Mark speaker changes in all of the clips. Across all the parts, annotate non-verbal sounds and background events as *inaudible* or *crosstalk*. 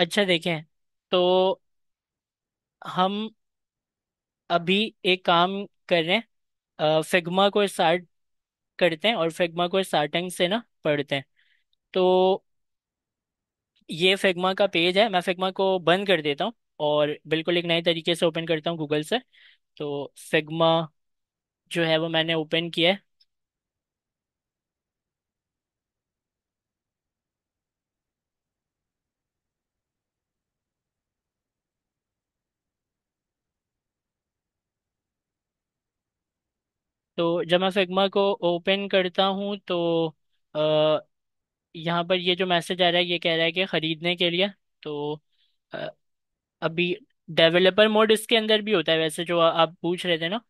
Speaker 1: अच्छा देखें तो हम अभी एक काम कर रहे हैं फिग्मा को स्टार्ट करते हैं और फिग्मा को स्टार्टिंग से ना पढ़ते हैं तो ये फिग्मा का पेज है मैं फिग्मा को बंद कर देता हूँ और बिल्कुल एक नए तरीके से ओपन करता हूँ गूगल से तो फिग्मा जो है वो मैंने ओपन किया है तो जब मैं फिग्मा को ओपन करता हूँ तो आ, यहाँ पर ये जो मैसेज आ रहा है ये कह रहा है कि खरीदने के लिए तो आ, अभी डेवलपर मोड इसके अंदर भी होता है वैसे जो आ- आप पूछ रहे थे ना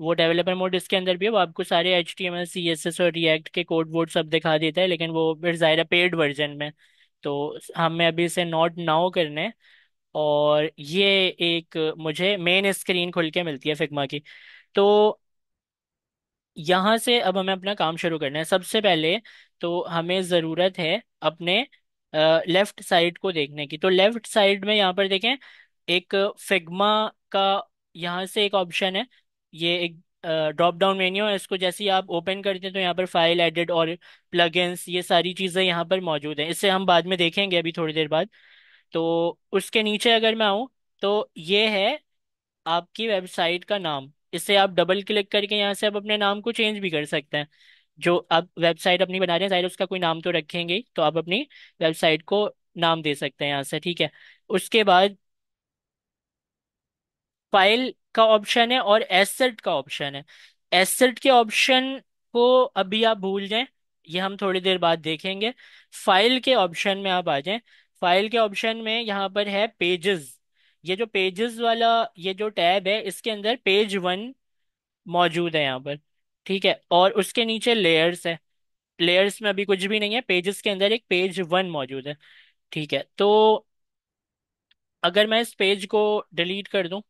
Speaker 1: वो डेवलपर मोड इसके अंदर भी है वो आपको सारे H T M L C S S और रिएक्ट के कोड वोड सब दिखा देता है लेकिन वो फिर ज़ाहिर पेड वर्जन में तो हमें अभी इसे नॉट नाउ करने है और ये एक मुझे मेन स्क्रीन खुल के मिलती है फिग्मा की तो यहाँ से अब हमें अपना काम शुरू करना है सबसे पहले तो हमें ज़रूरत है अपने लेफ्ट साइड को देखने की तो लेफ्ट साइड में यहाँ पर देखें एक फिग्मा का यहाँ से एक ऑप्शन है ये एक ड्रॉप डाउन मेन्यू है इसको जैसे ही आप ओपन करते हैं तो यहाँ पर फाइल एडिट और प्लगइन्स ये सारी चीज़ें यहाँ पर मौजूद हैं इससे हम बाद में देखेंगे अभी थोड़ी देर बाद तो उसके नीचे अगर मैं आऊँ तो ये है आपकी वेबसाइट का नाम इससे आप डबल क्लिक करके यहाँ से आप अपने नाम को चेंज भी कर सकते हैं जो आप वेबसाइट अपनी बना रहे हैं जाहिर उसका कोई नाम तो रखेंगे तो आप अपनी वेबसाइट को नाम दे सकते हैं यहाँ से ठीक है उसके बाद फाइल का ऑप्शन है और एसेट का ऑप्शन है एसेट के ऑप्शन को अभी आप भूल जाए ये हम थोड़ी देर बाद देखेंगे फाइल के ऑप्शन में आप आ जाए फाइल के ऑप्शन में यहाँ पर है पेजेस ये जो पेजेस वाला ये जो टैब है इसके अंदर पेज वन मौजूद है यहाँ पर ठीक है और उसके नीचे लेयर्स है लेयर्स में अभी कुछ भी नहीं है पेजेस के अंदर एक पेज वन मौजूद है ठीक है तो अगर मैं इस पेज को डिलीट कर दूं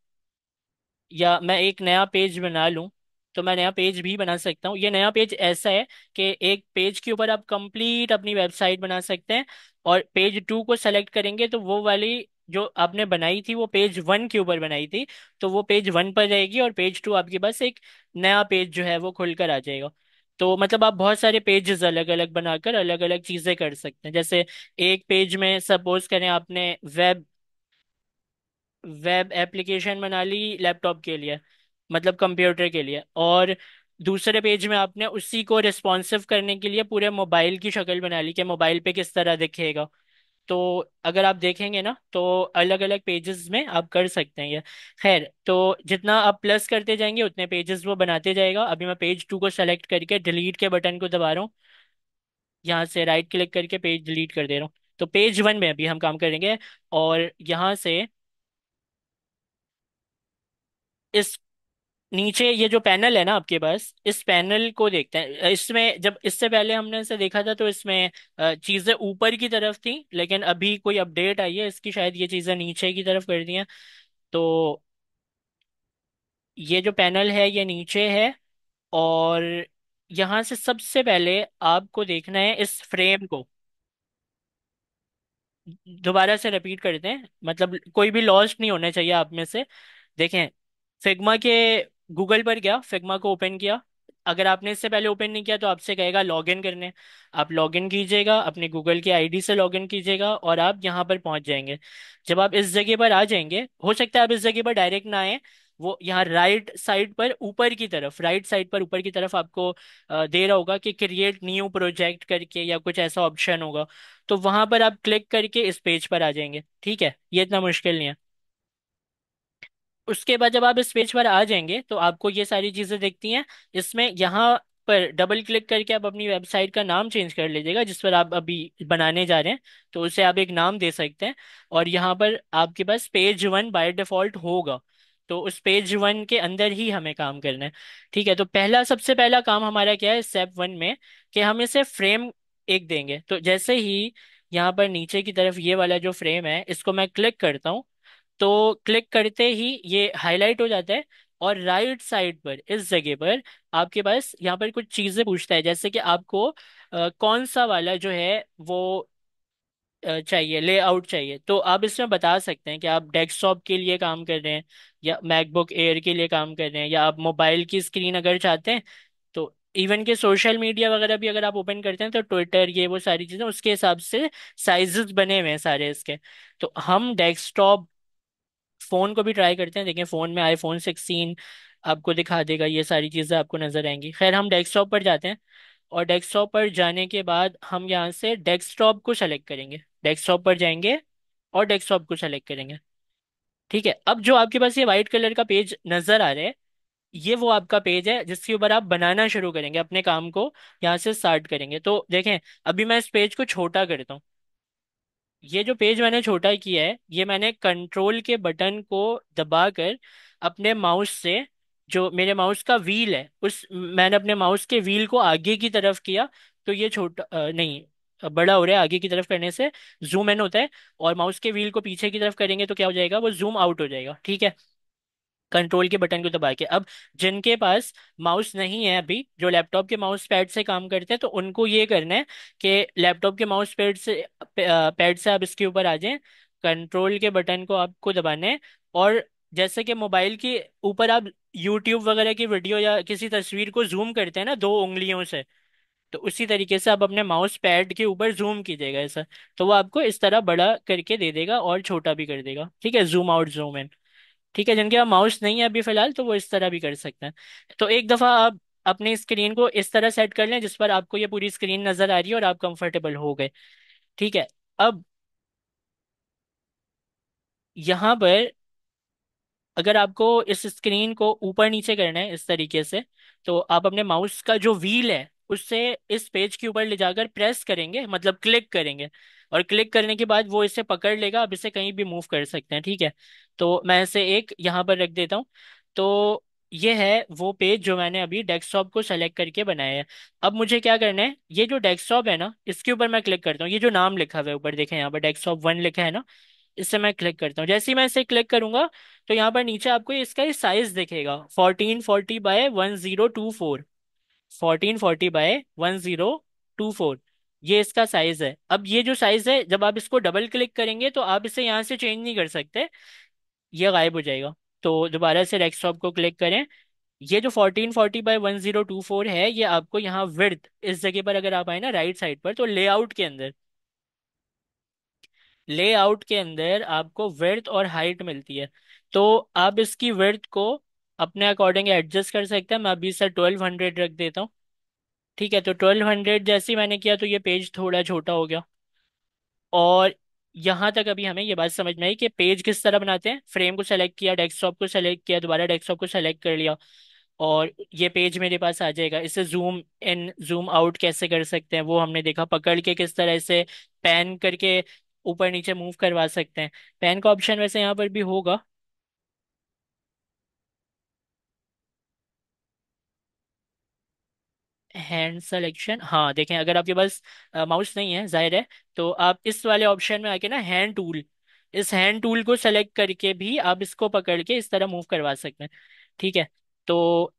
Speaker 1: या मैं एक नया पेज बना लूं तो मैं नया पेज भी बना सकता हूँ ये नया पेज ऐसा है कि एक पेज के ऊपर आप कंप्लीट अपनी वेबसाइट बना सकते हैं और पेज टू को सेलेक्ट करेंगे तो वो वाली जो आपने बनाई थी वो पेज वन के ऊपर बनाई थी तो वो पेज वन पर रहेगी और पेज टू आपके पास एक नया पेज जो है वो खुलकर आ जाएगा तो मतलब आप बहुत सारे पेजेस अलग अलग बनाकर अलग अलग चीजें कर सकते हैं जैसे एक पेज में सपोज करें आपने वेब वेब एप्लीकेशन बना ली लैपटॉप के लिए मतलब कंप्यूटर के लिए और दूसरे पेज में आपने उसी को रिस्पॉन्सिव करने के लिए पूरे मोबाइल की शक्ल बना ली कि मोबाइल पे किस तरह दिखेगा तो अगर आप देखेंगे ना तो अलग अलग पेजेस में आप कर सकते हैं ये खैर तो जितना आप प्लस करते जाएंगे उतने पेजेस वो बनाते जाएगा अभी मैं पेज टू को सेलेक्ट करके डिलीट के बटन को दबा रहा हूँ यहाँ से राइट क्लिक करके पेज डिलीट कर दे रहा हूँ तो पेज वन में अभी हम काम करेंगे और यहाँ से इस नीचे ये जो पैनल है ना आपके पास इस पैनल को देखते हैं इसमें जब इससे पहले हमने इसे देखा था तो इसमें चीजें ऊपर की तरफ थी लेकिन अभी कोई अपडेट आई है इसकी शायद ये चीजें नीचे की तरफ कर दी हैं तो ये जो पैनल है ये नीचे है और यहां से सबसे पहले आपको देखना है इस फ्रेम को दोबारा से रिपीट करते हैं मतलब कोई भी लॉस्ट नहीं होना चाहिए आप में से देखें फिग्मा के गूगल पर गया फिग्मा को ओपन किया अगर आपने इससे पहले ओपन नहीं किया तो आपसे कहेगा लॉग इन करने आप लॉग इन कीजिएगा अपने गूगल की आईडी से लॉग इन कीजिएगा और आप यहाँ पर पहुंच जाएंगे जब आप इस जगह पर आ जाएंगे हो सकता है आप इस जगह पर डायरेक्ट ना आए वो यहाँ राइट साइड पर ऊपर की तरफ राइट साइड पर ऊपर की तरफ आपको दे रहा होगा कि क्रिएट न्यू प्रोजेक्ट करके या कुछ ऐसा ऑप्शन होगा तो वहां पर आप क्लिक करके इस पेज पर आ जाएंगे ठीक है ये इतना मुश्किल नहीं है उसके बाद जब आप इस पेज पर आ जाएंगे तो आपको ये सारी चीज़ें देखती हैं इसमें यहाँ पर डबल क्लिक करके आप अपनी वेबसाइट का नाम चेंज कर लीजिएगा जिस पर आप अभी बनाने जा रहे हैं तो उसे आप एक नाम दे सकते हैं और यहाँ पर आपके पास पेज वन बाय डिफ़ॉल्ट होगा तो उस पेज वन के अंदर ही हमें काम करना है ठीक है तो पहला सबसे पहला काम हमारा क्या है स्टेप वन में कि हम इसे फ्रेम एक देंगे तो जैसे ही यहाँ पर नीचे की तरफ ये वाला जो फ्रेम है इसको मैं क्लिक करता हूँ तो क्लिक करते ही ये हाईलाइट हो जाता है और राइट साइड पर इस जगह पर आपके पास यहाँ पर कुछ चीजें पूछता है जैसे कि आपको आ, कौन सा वाला जो है वो अ, चाहिए लेआउट चाहिए तो आप इसमें बता सकते हैं कि आप डेस्कटॉप के लिए काम कर रहे हैं या मैकबुक एयर के लिए काम कर रहे हैं या आप मोबाइल की स्क्रीन अगर चाहते हैं तो इवन के सोशल मीडिया वगैरह भी अगर आप ओपन करते हैं तो ट्विटर ये वो सारी चीज़ें उसके हिसाब से साइजेस बने हुए हैं सारे इसके तो हम डेस्कटॉप फ़ोन को भी ट्राई करते हैं देखें फ़ोन में आईफोन सिक्सटीन आपको दिखा देगा ये सारी चीज़ें आपको नज़र आएंगी खैर हम डेस्कटॉप पर जाते हैं और डेस्कटॉप पर जाने के बाद हम यहाँ से डेस्कटॉप को सेलेक्ट करेंगे डेस्कटॉप पर जाएंगे और डेस्कटॉप को सेलेक्ट करेंगे ठीक है अब जो आपके पास ये वाइट कलर का पेज नज़र आ रहा है ये वो आपका पेज है जिसके ऊपर आप बनाना शुरू करेंगे अपने काम को यहाँ से स्टार्ट करेंगे तो देखें अभी मैं इस पेज को छोटा करता हूँ ये जो पेज मैंने छोटा किया है ये मैंने कंट्रोल के बटन को दबाकर अपने माउस से जो मेरे माउस का व्हील है उस मैंने अपने माउस के व्हील को आगे की तरफ किया तो ये छोटा नहीं बड़ा हो रहा है आगे की तरफ करने से जूम इन होता है और माउस के व्हील को पीछे की तरफ करेंगे तो क्या हो जाएगा वो जूम आउट हो जाएगा ठीक है कंट्रोल के बटन को दबा के अब जिनके पास माउस नहीं है अभी जो लैपटॉप के माउस पैड से काम करते हैं तो उनको ये करना है कि लैपटॉप के माउस पैड से पैड से आप इसके ऊपर आ जाएं कंट्रोल के बटन को आपको दबाना है और जैसे कि मोबाइल के ऊपर आप यूट्यूब वगैरह की वीडियो या किसी तस्वीर को जूम करते हैं ना दो उंगलियों से तो उसी तरीके से आप अपने माउस पैड के ऊपर जूम कीजिएगा ऐसा तो वो आपको इस तरह बड़ा करके दे देगा और छोटा भी कर देगा ठीक है जूम आउट जूम इन ठीक है जिनके पास माउस नहीं है अभी फिलहाल तो वो इस तरह भी कर सकते हैं तो एक दफ़ा आप अपनी स्क्रीन को इस तरह सेट कर लें जिस पर आपको ये पूरी स्क्रीन नज़र आ रही है और आप कंफर्टेबल हो गए ठीक है अब यहाँ पर अगर आपको इस स्क्रीन को ऊपर नीचे करना है इस तरीके से तो आप अपने माउस का जो व्हील है उससे इस पेज के ऊपर ले जाकर प्रेस करेंगे मतलब क्लिक करेंगे और क्लिक करने के बाद वो इसे पकड़ लेगा अब इसे कहीं भी मूव कर सकते हैं ठीक है तो मैं इसे एक यहाँ पर रख देता हूँ तो ये है वो पेज जो मैंने अभी डेस्कटॉप को सेलेक्ट करके बनाया है अब मुझे क्या करना है ये जो डेस्कटॉप है ना इसके ऊपर मैं क्लिक करता हूँ ये जो नाम लिखा हुआ है ऊपर देखें यहाँ पर डेस्कटॉप वन लिखा है ना इससे मैं क्लिक करता हूँ जैसे ही मैं इसे क्लिक करूंगा तो यहाँ पर नीचे आपको इसका साइज दिखेगा fourteen forty by one zero two four fourteen forty by one zero two four ये इसका साइज है अब ये जो साइज है जब आप इसको डबल क्लिक करेंगे तो आप इसे यहाँ से चेंज नहीं कर सकते ये गायब हो जाएगा तो दोबारा से डेस्कटॉप को क्लिक करें ये जो fourteen forty by one zero two four है ये आपको यहाँ विर्थ इस जगह पर अगर आप आए ना राइट साइड पर तो लेआउट के अंदर लेआउट के अंदर आपको विर्थ और हाइट मिलती है तो आप इसकी विर्थ को अपने अकॉर्डिंग एडजस्ट कर सकते हैं मैं अभी सर ट्वेल्व हंड्रेड रख देता हूँ ठीक है तो ट्वेल्व हंड्रेड जैसे ही मैंने किया तो ये पेज थोड़ा छोटा हो गया और यहाँ तक अभी हमें ये बात समझ में आई कि पेज किस तरह बनाते हैं फ्रेम को सेलेक्ट किया डेस्कटॉप को सेलेक्ट किया दोबारा डेस्कटॉप को सेलेक्ट कर लिया और ये पेज मेरे पास आ जाएगा इसे जूम इन जूम आउट कैसे कर सकते हैं वो हमने देखा पकड़ के किस तरह से पैन करके ऊपर नीचे मूव करवा सकते हैं पैन का ऑप्शन वैसे यहाँ पर भी होगा हैंड सेलेक्शन हाँ देखें अगर आपके पास माउस नहीं है जाहिर है तो आप इस वाले ऑप्शन में आके ना हैंड टूल इस हैंड टूल को सेलेक्ट करके भी आप इसको पकड़ के इस तरह मूव करवा सकते हैं ठीक है तो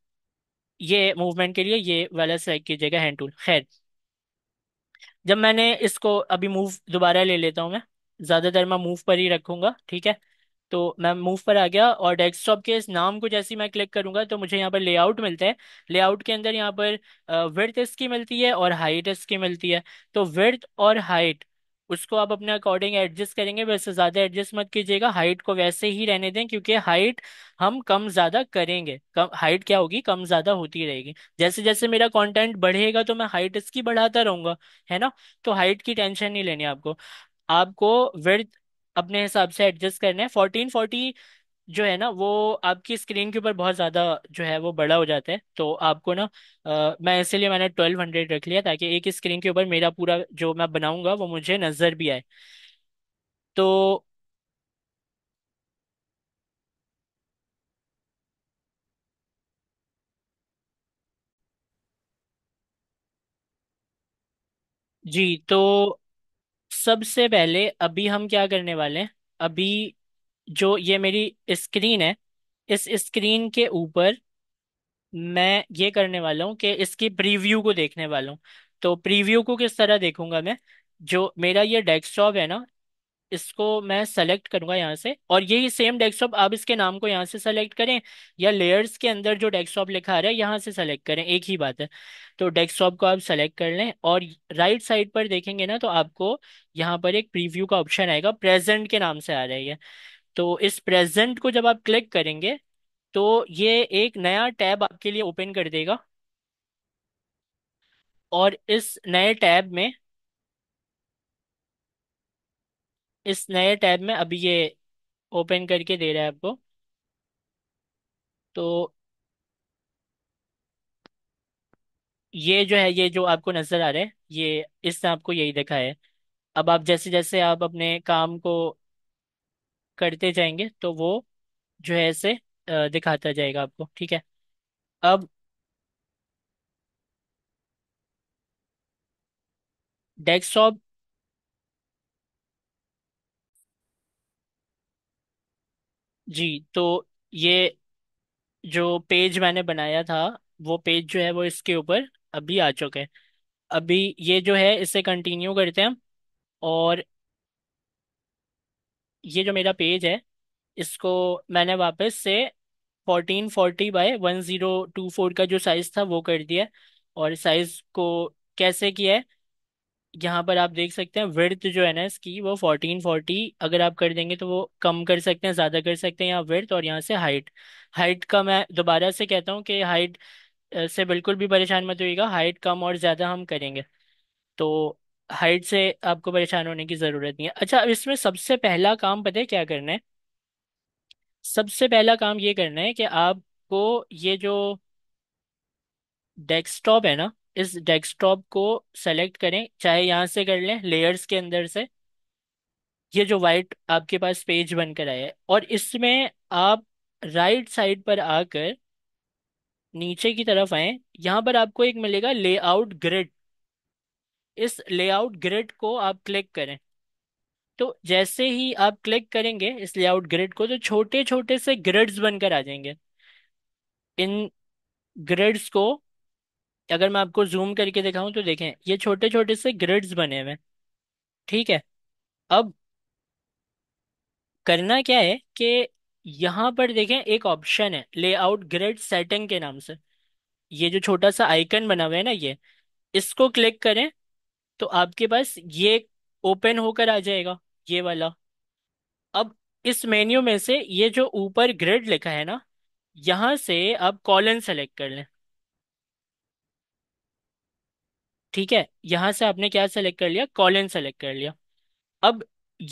Speaker 1: ये मूवमेंट के लिए ये वाला सेलेक्ट कीजिएगा हैंड टूल खैर जब मैंने इसको अभी मूव दोबारा ले लेता हूँ मैं ज़्यादातर मैं मूव पर ही रखूँगा ठीक है तो मैं मूव पर आ गया और डेस्कटॉप के इस नाम को जैसे ही मैं क्लिक करूंगा तो मुझे यहाँ पर लेआउट मिलते हैं लेआउट के अंदर यहाँ पर विड्थ इसकी मिलती है और हाइट इसकी मिलती है तो विड्थ और हाइट उसको आप अपने अकॉर्डिंग एडजस्ट करेंगे वैसे ज़्यादा एडजस्ट मत कीजिएगा हाइट को वैसे ही रहने दें क्योंकि हाइट हम कम ज़्यादा करेंगे कम हाइट क्या होगी कम ज़्यादा होती रहेगी जैसे जैसे मेरा कंटेंट बढ़ेगा तो मैं हाइट इसकी बढ़ाता रहूंगा है ना तो हाइट की टेंशन नहीं लेनी आपको आपको विड्थ अपने हिसाब से एडजस्ट करना है फोर्टीन फोर्टी जो है ना वो आपकी स्क्रीन के ऊपर बहुत ज़्यादा जो है वो बड़ा हो जाता है तो आपको ना मैं इसलिए मैंने ट्वेल्व हंड्रेड रख लिया ताकि एक स्क्रीन के ऊपर मेरा पूरा जो मैं बनाऊंगा वो मुझे नज़र भी आए तो जी तो सबसे पहले अभी हम क्या करने वाले हैं अभी जो ये मेरी स्क्रीन है इस स्क्रीन के ऊपर मैं ये करने वाला हूँ कि इसकी प्रीव्यू को देखने वाला हूँ तो प्रीव्यू को किस तरह देखूंगा मैं जो मेरा ये डेस्कटॉप है ना इसको मैं सेलेक्ट करूंगा यहाँ से और ये सेम डेस्कटॉप आप इसके नाम को यहाँ से सेलेक्ट करें या लेयर्स के अंदर जो डेस्कटॉप लिखा आ रहा है यहाँ से सेलेक्ट करें एक ही बात है तो डेस्कटॉप को आप सेलेक्ट कर लें और राइट साइड पर देखेंगे ना तो आपको यहाँ पर एक प्रीव्यू का ऑप्शन आएगा प्रेजेंट के नाम से आ रही है तो इस प्रेजेंट को जब आप क्लिक करेंगे तो ये एक नया टैब आपके लिए ओपन कर देगा और इस नए टैब में इस नए टैब में अभी ये ओपन करके दे रहा है आपको तो ये जो है ये जो आपको नजर आ रहा है ये इसने आपको यही देखा है अब आप जैसे जैसे आप अपने काम को करते जाएंगे तो वो जो है ऐसे दिखाता जाएगा आपको ठीक है अब डेस्कटॉप जी तो ये जो पेज मैंने बनाया था वो पेज जो है वो इसके ऊपर अभी आ चुका है अभी ये जो है इसे कंटिन्यू करते हैं और ये जो मेरा पेज है इसको मैंने वापस से fourteen forty by one zero two four का जो साइज़ था वो कर दिया और साइज़ को कैसे किया है यहाँ पर आप देख सकते हैं विड्थ जो है ना इसकी वो फोर्टीन फोर्टी अगर आप कर देंगे तो वो कम कर सकते हैं ज़्यादा कर सकते हैं यहाँ विड्थ और यहाँ से हाइट हाइट का मैं दोबारा से कहता हूँ कि हाइट से बिल्कुल भी परेशान मत होइएगा हाइट कम और ज़्यादा हम करेंगे तो हाइट से आपको परेशान होने की ज़रूरत नहीं है अच्छा इसमें सबसे पहला काम पता है क्या करना है सबसे पहला काम ये करना है कि आपको ये जो डेस्कटॉप है ना इस डेस्कटॉप को सेलेक्ट करें चाहे यहाँ से कर लें लेयर्स के अंदर से ये जो वाइट आपके पास पेज बनकर आया है और इसमें आप राइट साइड पर आकर नीचे की तरफ आए यहाँ पर आपको एक मिलेगा लेआउट ग्रिड इस लेआउट ग्रिड को आप क्लिक करें तो जैसे ही आप क्लिक करेंगे इस लेआउट ग्रिड को तो छोटे छोटे से ग्रिड्स बनकर आ जाएंगे इन ग्रिड्स को अगर मैं आपको जूम करके दिखाऊं तो देखें ये छोटे छोटे से ग्रिड्स बने हुए हैं ठीक है अब करना क्या है कि यहाँ पर देखें एक ऑप्शन है लेआउट ग्रिड सेटिंग के नाम से ये जो छोटा सा आइकन बना हुआ है ना ये इसको क्लिक करें तो आपके पास ये ओपन होकर आ जाएगा ये वाला अब इस मेन्यू में से ये जो ऊपर ग्रिड लिखा है ना यहाँ से आप कॉलन सेलेक्ट कर लें ठीक है यहां से आपने क्या सेलेक्ट कर लिया कॉलन सेलेक्ट कर लिया अब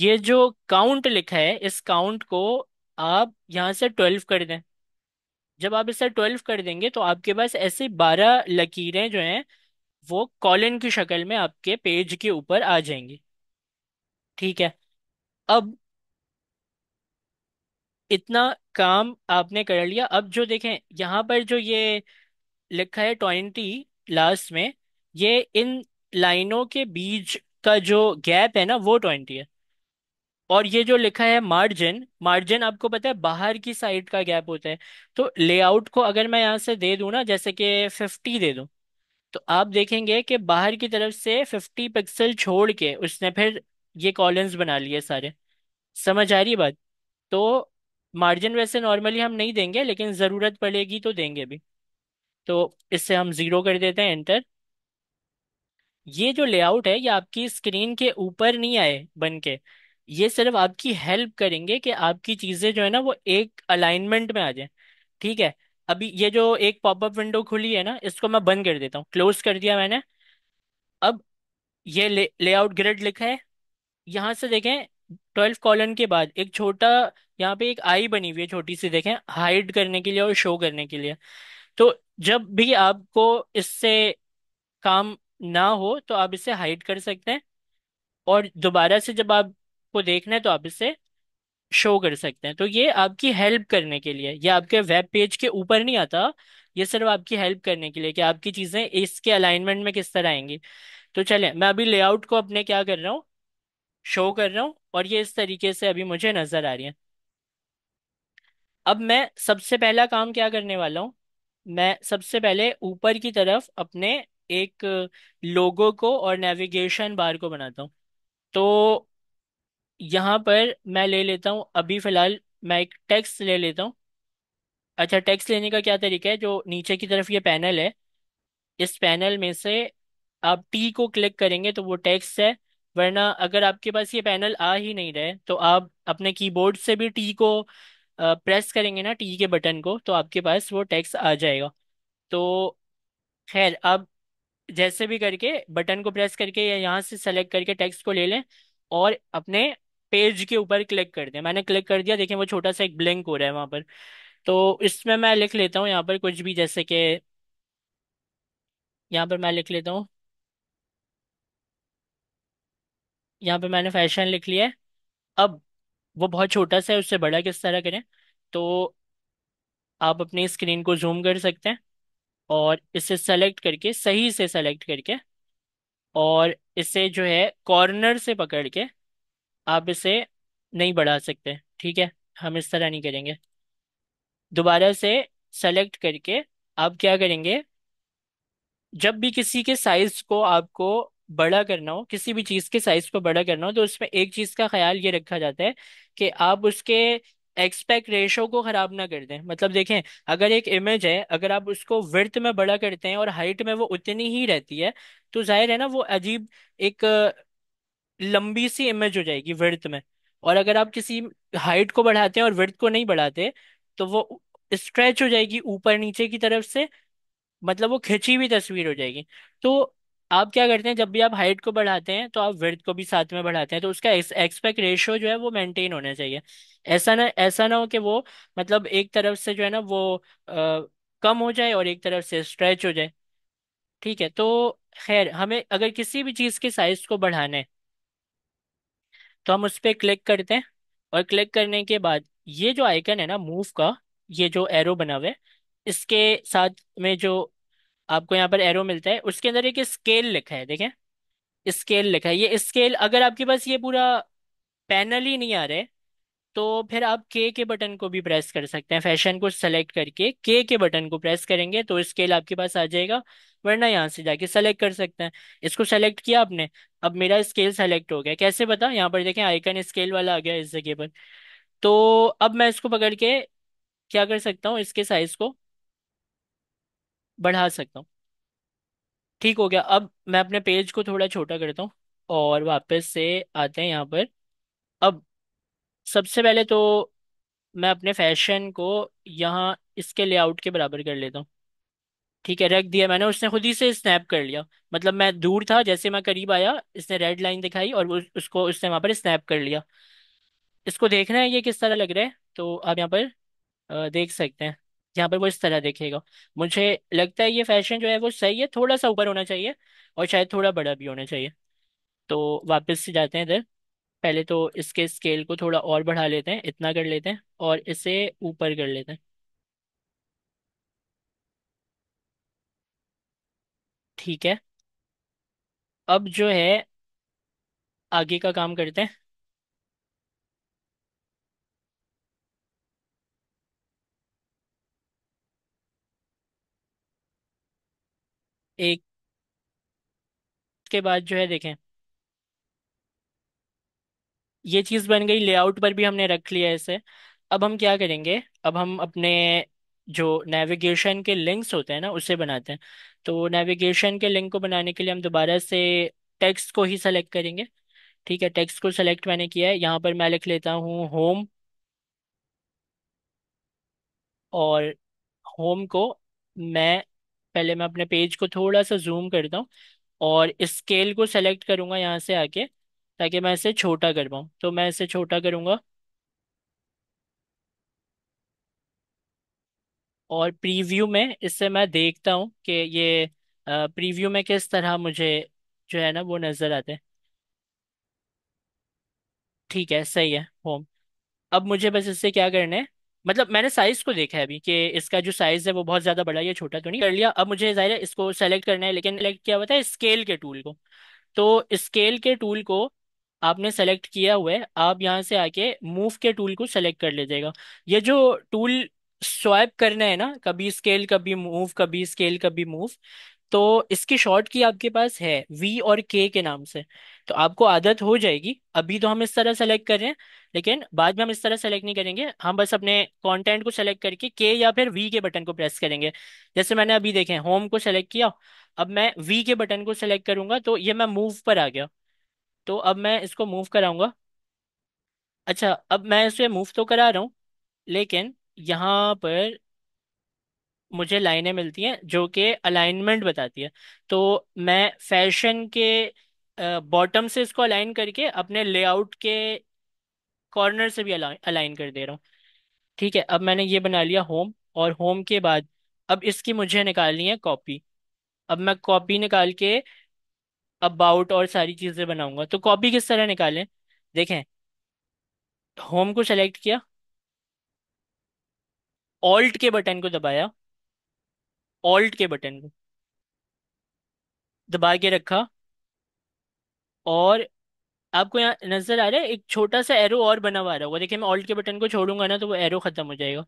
Speaker 1: ये जो काउंट लिखा है इस काउंट को आप यहां से ट्वेल्व कर दें जब आप इसे ट्वेल्व कर देंगे तो आपके पास ऐसे बारह लकीरें जो हैं वो कॉलन की शक्ल में आपके पेज के ऊपर आ जाएंगी ठीक है अब इतना काम आपने कर लिया अब जो देखें यहां पर जो ये लिखा है ट्वेंटी लास्ट में ये इन लाइनों के बीच का जो गैप है ना वो ट्वेंटी है और ये जो लिखा है मार्जिन मार्जिन आपको पता है बाहर की साइड का गैप होता है तो लेआउट को अगर मैं यहाँ से दे दूँ ना जैसे कि फिफ्टी दे दूँ तो आप देखेंगे कि बाहर की तरफ से फिफ्टी पिक्सल छोड़ के उसने फिर ये कॉलम्स बना लिए सारे समझ आ रही बात तो मार्जिन वैसे नॉर्मली हम नहीं देंगे लेकिन ज़रूरत पड़ेगी तो देंगे भी तो इससे हम ज़ीरो कर देते हैं एंटर ये जो लेआउट है ये आपकी स्क्रीन के ऊपर नहीं आए बन के ये सिर्फ आपकी हेल्प करेंगे कि आपकी चीजें जो है ना वो एक अलाइनमेंट में आ जाए ठीक है अभी ये जो एक पॉपअप विंडो खुली है ना इसको मैं बंद कर देता हूँ क्लोज कर दिया मैंने अब ये ले लेआउट ग्रिड लिखा है यहाँ से देखें ट्वेल्व कॉलन के बाद एक छोटा यहाँ पे एक आई बनी हुई है छोटी सी देखें हाइड करने के लिए और शो करने के लिए तो जब भी आपको इससे काम ना हो तो आप इसे हाइड कर सकते हैं और दोबारा से जब आपको देखना है तो आप इसे शो कर सकते हैं तो ये आपकी हेल्प करने के लिए ये आपके वेब पेज के ऊपर नहीं आता ये सिर्फ आपकी हेल्प करने के लिए कि आपकी चीजें इसके अलाइनमेंट में किस तरह आएंगी तो चले मैं अभी लेआउट को अपने क्या कर रहा हूँ शो कर रहा हूँ और ये इस तरीके से अभी मुझे नजर आ रही है अब मैं सबसे पहला काम क्या करने वाला हूँ मैं सबसे पहले ऊपर की तरफ अपने एक लोगो को और नेविगेशन बार को बनाता हूँ तो यहाँ पर मैं ले लेता हूँ अभी फिलहाल मैं एक टेक्स्ट ले लेता हूँ अच्छा टेक्स्ट लेने का क्या तरीका है जो नीचे की तरफ ये पैनल है इस पैनल में से आप टी को क्लिक करेंगे तो वो टेक्स्ट है वरना अगर आपके पास ये पैनल आ ही नहीं रहे तो आप अपने कीबोर्ड से भी टी को प्रेस करेंगे ना टी के बटन को तो आपके पास वो टेक्स्ट आ जाएगा तो खैर अब जैसे भी करके बटन को प्रेस करके या यहाँ से सेलेक्ट करके टेक्स्ट को ले लें और अपने पेज के ऊपर क्लिक कर दें मैंने क्लिक कर दिया देखिए वो छोटा सा एक ब्लिंक हो रहा है वहाँ पर तो इसमें मैं लिख लेता हूँ यहाँ पर कुछ भी जैसे कि यहाँ पर मैं लिख लेता हूँ यहाँ पर मैंने फैशन लिख लिया है अब वो बहुत छोटा सा है उससे बड़ा किस तरह करें तो आप अपनी स्क्रीन को जूम कर सकते हैं और इसे सेलेक्ट करके सही से सेलेक्ट करके और इसे जो है कॉर्नर से पकड़ के आप इसे नहीं बढ़ा सकते ठीक है हम इस तरह नहीं करेंगे दोबारा से सेलेक्ट करके आप क्या करेंगे जब भी किसी के साइज को आपको बड़ा करना हो किसी भी चीज़ के साइज को बड़ा करना हो तो उसमें एक चीज़ का ख्याल ये रखा जाता है कि आप उसके एक्सपेक्ट रेशो को खराब ना कर दें मतलब देखें अगर एक इमेज है अगर आप उसको विड्थ में बड़ा करते हैं और हाइट में वो उतनी ही रहती है तो जाहिर है ना वो अजीब एक लंबी सी इमेज हो जाएगी विड्थ में और अगर आप किसी हाइट को बढ़ाते हैं और विड्थ को नहीं बढ़ाते तो वो स्ट्रेच हो जाएगी ऊपर नीचे की तरफ से मतलब वो खिंची हुई तस्वीर हो जाएगी तो आप क्या करते हैं जब भी आप हाइट को बढ़ाते हैं तो आप विड्थ को भी साथ में बढ़ाते हैं तो उसका एक्सपेक्ट रेशियो जो है वो मेंटेन होना चाहिए ऐसा ना ऐसा ना हो कि वो मतलब एक तरफ से जो है ना वो आ, कम हो जाए और एक तरफ से स्ट्रेच हो जाए ठीक है तो खैर हमें अगर किसी भी चीज़ के साइज को बढ़ाना है तो हम उस पर क्लिक करते हैं और क्लिक करने के बाद ये जो आइकन है ना मूव का ये जो एरो बना हुआ है इसके साथ में जो आपको यहाँ पर एरो मिलता है उसके अंदर एक स्केल लिखा है देखें स्केल लिखा है ये स्केल अगर आपके पास ये पूरा पैनल ही नहीं आ रहा है तो फिर आप के के बटन को भी प्रेस कर सकते हैं फैशन को सेलेक्ट करके के के बटन को प्रेस करेंगे तो स्केल आपके पास आ जाएगा वरना यहाँ से जाके सेलेक्ट कर सकते हैं इसको सेलेक्ट किया आपने अब मेरा स्केल सेलेक्ट हो गया कैसे पता यहाँ पर देखें आइकन स्केल वाला आ गया इस जगह पर तो अब मैं इसको पकड़ के क्या कर सकता हूँ इसके साइज को बढ़ा सकता हूँ ठीक हो गया अब मैं अपने पेज को थोड़ा छोटा करता हूँ और वापस से आते हैं यहाँ पर अब सबसे पहले तो मैं अपने फैशन को यहाँ इसके लेआउट के बराबर कर लेता हूँ ठीक है रख दिया मैंने उसने खुद ही से स्नैप कर लिया मतलब मैं दूर था जैसे मैं करीब आया इसने रेड लाइन दिखाई और वो उसको उसने वहां पर स्नैप कर लिया इसको देखना है ये किस तरह लग रहा है तो आप यहाँ पर देख सकते हैं यहाँ पर वो इस तरह देखेगा मुझे लगता है ये फैशन जो है वो सही है थोड़ा सा ऊपर होना चाहिए और शायद थोड़ा बड़ा भी होना चाहिए तो वापस से जाते हैं इधर पहले तो इसके स्केल को थोड़ा और बढ़ा लेते हैं इतना कर लेते हैं और इसे ऊपर कर लेते हैं ठीक है अब जो है आगे का काम करते हैं एक के बाद जो है देखें ये चीज़ बन गई लेआउट पर भी हमने रख लिया इसे अब हम क्या करेंगे अब हम अपने जो नेविगेशन के लिंक्स होते हैं ना उसे बनाते हैं तो नेविगेशन के लिंक को बनाने के लिए हम दोबारा से टेक्स्ट को ही सेलेक्ट करेंगे ठीक है टेक्स्ट को सेलेक्ट मैंने किया है यहाँ पर मैं लिख लेता हूँ होम और होम को मैं पहले मैं अपने पेज को थोड़ा सा जूम करता हूँ और स्केल को सेलेक्ट करूँगा यहाँ से आके ताकि मैं इसे छोटा कर पाऊँ तो मैं इसे छोटा करूँगा और प्रीव्यू में इससे मैं देखता हूँ कि ये प्रीव्यू में किस तरह मुझे जो है ना वो नज़र आते हैं ठीक है सही है होम अब मुझे बस इससे क्या करना है मतलब मैंने साइज को देखा है अभी कि इसका जो साइज है वो बहुत ज्यादा बड़ा या छोटा तो नहीं कर लिया अब मुझे जाहिर है इसको सेलेक्ट करना है लेकिन सेलेक्ट किया हुआ था स्केल के टूल को तो स्केल के टूल को आपने सेलेक्ट किया हुआ है आप यहाँ से आके मूव के टूल को सेलेक्ट कर लीजिएगा ये जो टूल स्वाइप करना है ना कभी स्केल कभी मूव कभी स्केल कभी मूव तो इसकी शॉर्ट की आपके पास है वी और के के नाम से तो आपको आदत हो जाएगी अभी तो हम इस तरह सेलेक्ट कर रहे हैं लेकिन बाद में हम इस तरह सेलेक्ट नहीं करेंगे हम बस अपने कंटेंट को सेलेक्ट करके के या फिर वी के बटन को प्रेस करेंगे जैसे मैंने अभी देखे होम को सेलेक्ट किया अब मैं वी के बटन को सेलेक्ट करूंगा तो ये मैं मूव पर आ गया तो अब मैं इसको मूव कराऊंगा अच्छा अब मैं इसे मूव तो करा रहा हूँ लेकिन यहाँ पर मुझे लाइनें मिलती हैं जो कि अलाइनमेंट बताती है तो मैं फैशन के बॉटम से इसको अलाइन करके अपने लेआउट के कॉर्नर से भी अलाइन कर दे रहा हूँ ठीक है अब मैंने ये बना लिया होम और होम के बाद अब इसकी मुझे निकालनी है कॉपी अब मैं कॉपी निकाल के अबाउट और सारी चीज़ें बनाऊंगा तो कॉपी किस तरह निकालें देखें होम को सेलेक्ट किया ऑल्ट के बटन को दबाया ऑल्ट के बटन को दबा के रखा और आपको यहाँ नजर आ रहा है एक छोटा सा एरो और बना हुआ आ रहा होगा देखिए मैं ऑल्ट के बटन को छोड़ूंगा ना तो वो एरो खत्म हो जाएगा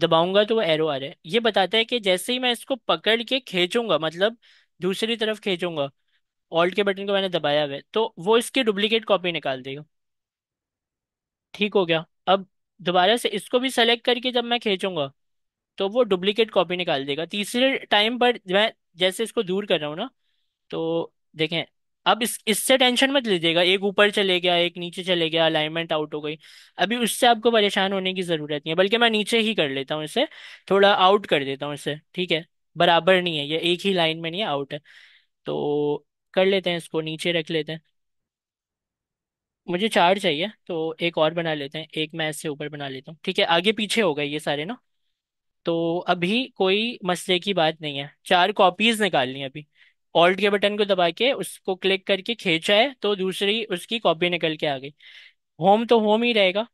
Speaker 1: दबाऊंगा तो वो एरो आ रहा है ये बताता है कि जैसे ही मैं इसको पकड़ के खींचूंगा मतलब दूसरी तरफ खींचूंगा ऑल्ट के बटन को मैंने दबाया हुआ है तो वो इसकी डुप्लीकेट कॉपी निकाल देगा ठीक हो गया अब दोबारा से इसको भी सेलेक्ट करके जब मैं खींचूंगा तो वो डुप्लीकेट कॉपी निकाल देगा तीसरे टाइम पर मैं जैसे इसको दूर कर रहा हूँ ना तो देखें अब इस इससे टेंशन मत लीजिएगा एक ऊपर चले गया एक नीचे चले गया अलाइनमेंट आउट हो गई अभी उससे आपको परेशान होने की ज़रूरत नहीं है बल्कि मैं नीचे ही कर लेता हूँ इसे थोड़ा आउट कर देता हूँ इसे ठीक है बराबर नहीं है ये एक ही लाइन में नहीं है आउट है तो कर लेते हैं इसको नीचे रख लेते हैं मुझे चार चाहिए तो एक और बना लेते हैं एक मैं इससे ऊपर बना लेता हूँ ठीक है आगे पीछे हो गए ये सारे ना तो अभी कोई मसले की बात नहीं है चार कॉपीज निकालनी है अभी ऑल्ट के बटन को दबा के उसको क्लिक करके खींचा है तो दूसरी उसकी कॉपी निकल के आ गई होम तो होम ही रहेगा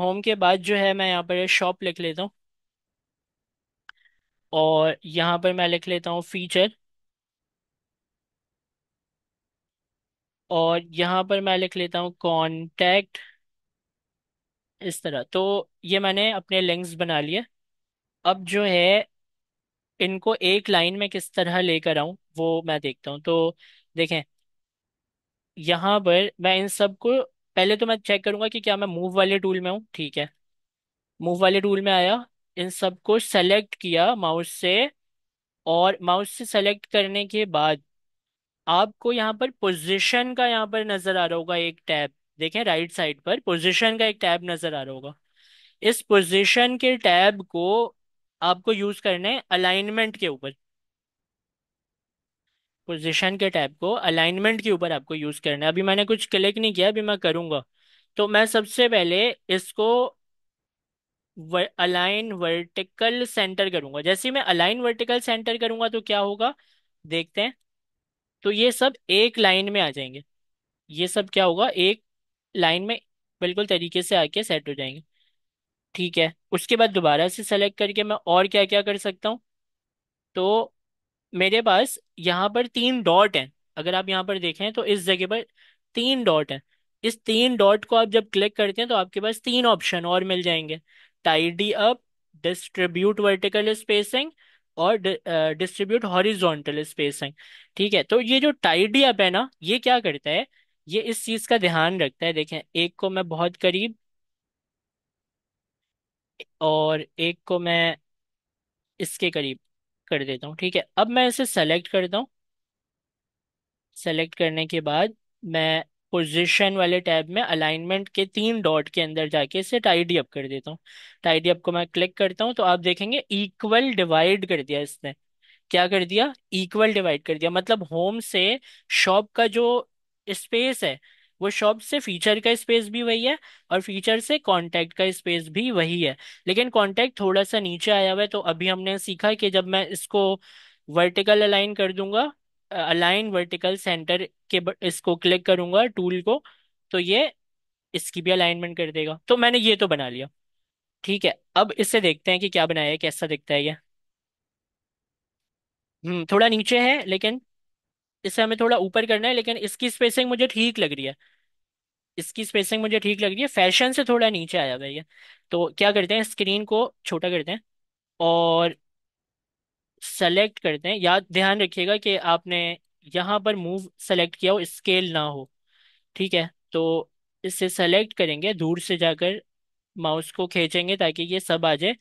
Speaker 1: होम के बाद जो है मैं यहाँ पर शॉप लिख लेता हूँ और यहाँ पर मैं लिख लेता हूँ फीचर और यहाँ पर मैं लिख लेता हूँ कॉन्टैक्ट इस तरह तो ये मैंने अपने लिंक्स बना लिए अब जो है इनको एक लाइन में किस तरह लेकर आऊं वो मैं देखता हूं तो देखें यहां पर मैं इन सबको पहले तो मैं चेक करूंगा कि क्या मैं मूव वाले टूल में हूं ठीक है मूव वाले टूल में आया इन सबको सेलेक्ट किया माउस से और माउस से सेलेक्ट करने के बाद आपको यहाँ पर पोजीशन का यहाँ पर नजर आ रहा होगा एक टैब देखें राइट साइड पर पोजीशन का एक टैब नजर आ रहा होगा इस पोजीशन के टैब को आपको यूज करना है अलाइनमेंट के ऊपर पोजीशन के टैब को अलाइनमेंट के ऊपर आपको यूज करना है अभी मैंने कुछ क्लिक नहीं किया अभी मैं करूंगा तो मैं सबसे पहले इसको अलाइन वर्टिकल सेंटर करूंगा जैसे मैं अलाइन वर्टिकल सेंटर करूंगा तो क्या होगा देखते हैं तो ये सब एक लाइन में आ जाएंगे ये सब क्या होगा एक लाइन में बिल्कुल तरीके से आके सेट हो जाएंगे ठीक है उसके बाद दोबारा से सेलेक्ट करके मैं और क्या क्या कर सकता हूँ तो मेरे पास यहाँ पर तीन डॉट हैं अगर आप यहाँ पर देखें तो इस जगह पर तीन डॉट हैं इस तीन डॉट को आप जब क्लिक करते हैं तो आपके पास तीन ऑप्शन और मिल जाएंगे tidy up distribute vertical spacing और डिस्ट्रीब्यूट हॉरिजॉन्टल स्पेसिंग ठीक है तो ये जो टाइडी अप है ना ये क्या करता है ये इस चीज का ध्यान रखता है देखें एक को मैं बहुत करीब और एक को मैं इसके करीब कर देता हूँ ठीक है अब मैं इसे सेलेक्ट करता हूँ सेलेक्ट करने के बाद मैं पोजीशन वाले टैब में अलाइनमेंट के तीन डॉट के अंदर जाके इसे टाइडी अप कर देता हूँ टाइडी अप को मैं क्लिक करता हूँ तो आप देखेंगे इक्वल डिवाइड कर दिया इसने क्या कर दिया इक्वल डिवाइड कर दिया मतलब होम से शॉप का जो स्पेस है वो शॉप से फीचर का स्पेस भी वही है और फीचर से कॉन्टैक्ट का स्पेस भी वही है लेकिन कॉन्टैक्ट थोड़ा सा नीचे आया हुआ है तो अभी हमने सीखा कि जब मैं इसको वर्टिकल अलाइन कर दूंगा अलाइन वर्टिकल सेंटर के इसको क्लिक करूंगा टूल को तो ये इसकी भी अलाइनमेंट कर देगा तो मैंने ये तो बना लिया ठीक है अब इससे देखते हैं कि क्या बनाया है कैसा दिखता है ये हम्म थोड़ा नीचे है लेकिन इसे हमें थोड़ा ऊपर करना है लेकिन इसकी स्पेसिंग मुझे ठीक लग रही है इसकी स्पेसिंग मुझे ठीक लग रही है फैशन से थोड़ा नीचे आया भाई ये तो क्या करते हैं स्क्रीन को छोटा करते हैं और सेलेक्ट करते हैं याद ध्यान रखिएगा कि आपने यहाँ पर मूव सेलेक्ट किया हो स्केल ना हो ठीक है तो इसे सेलेक्ट करेंगे दूर से जाकर माउस को खींचेंगे ताकि ये सब आ जाए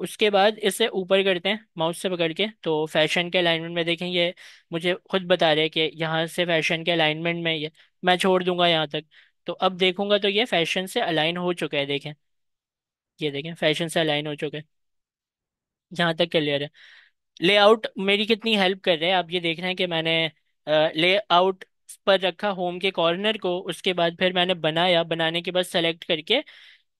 Speaker 1: उसके बाद इसे ऊपर करते हैं माउस से पकड़ के तो फैशन के अलाइनमेंट में देखें ये मुझे खुद बता रहे हैं कि यहाँ से फैशन के अलाइनमेंट में ये मैं छोड़ दूंगा यहाँ तक तो अब देखूंगा तो ये फैशन से अलाइन हो चुका है देखें ये देखें फैशन से अलाइन हो चुका है यहाँ तक क्लियर है लेआउट मेरी कितनी हेल्प कर रहे हैं आप ये देख रहे हैं कि मैंने लेआउट पर रखा होम के कॉर्नर को उसके बाद फिर मैंने बनाया बनाने के बाद सेलेक्ट करके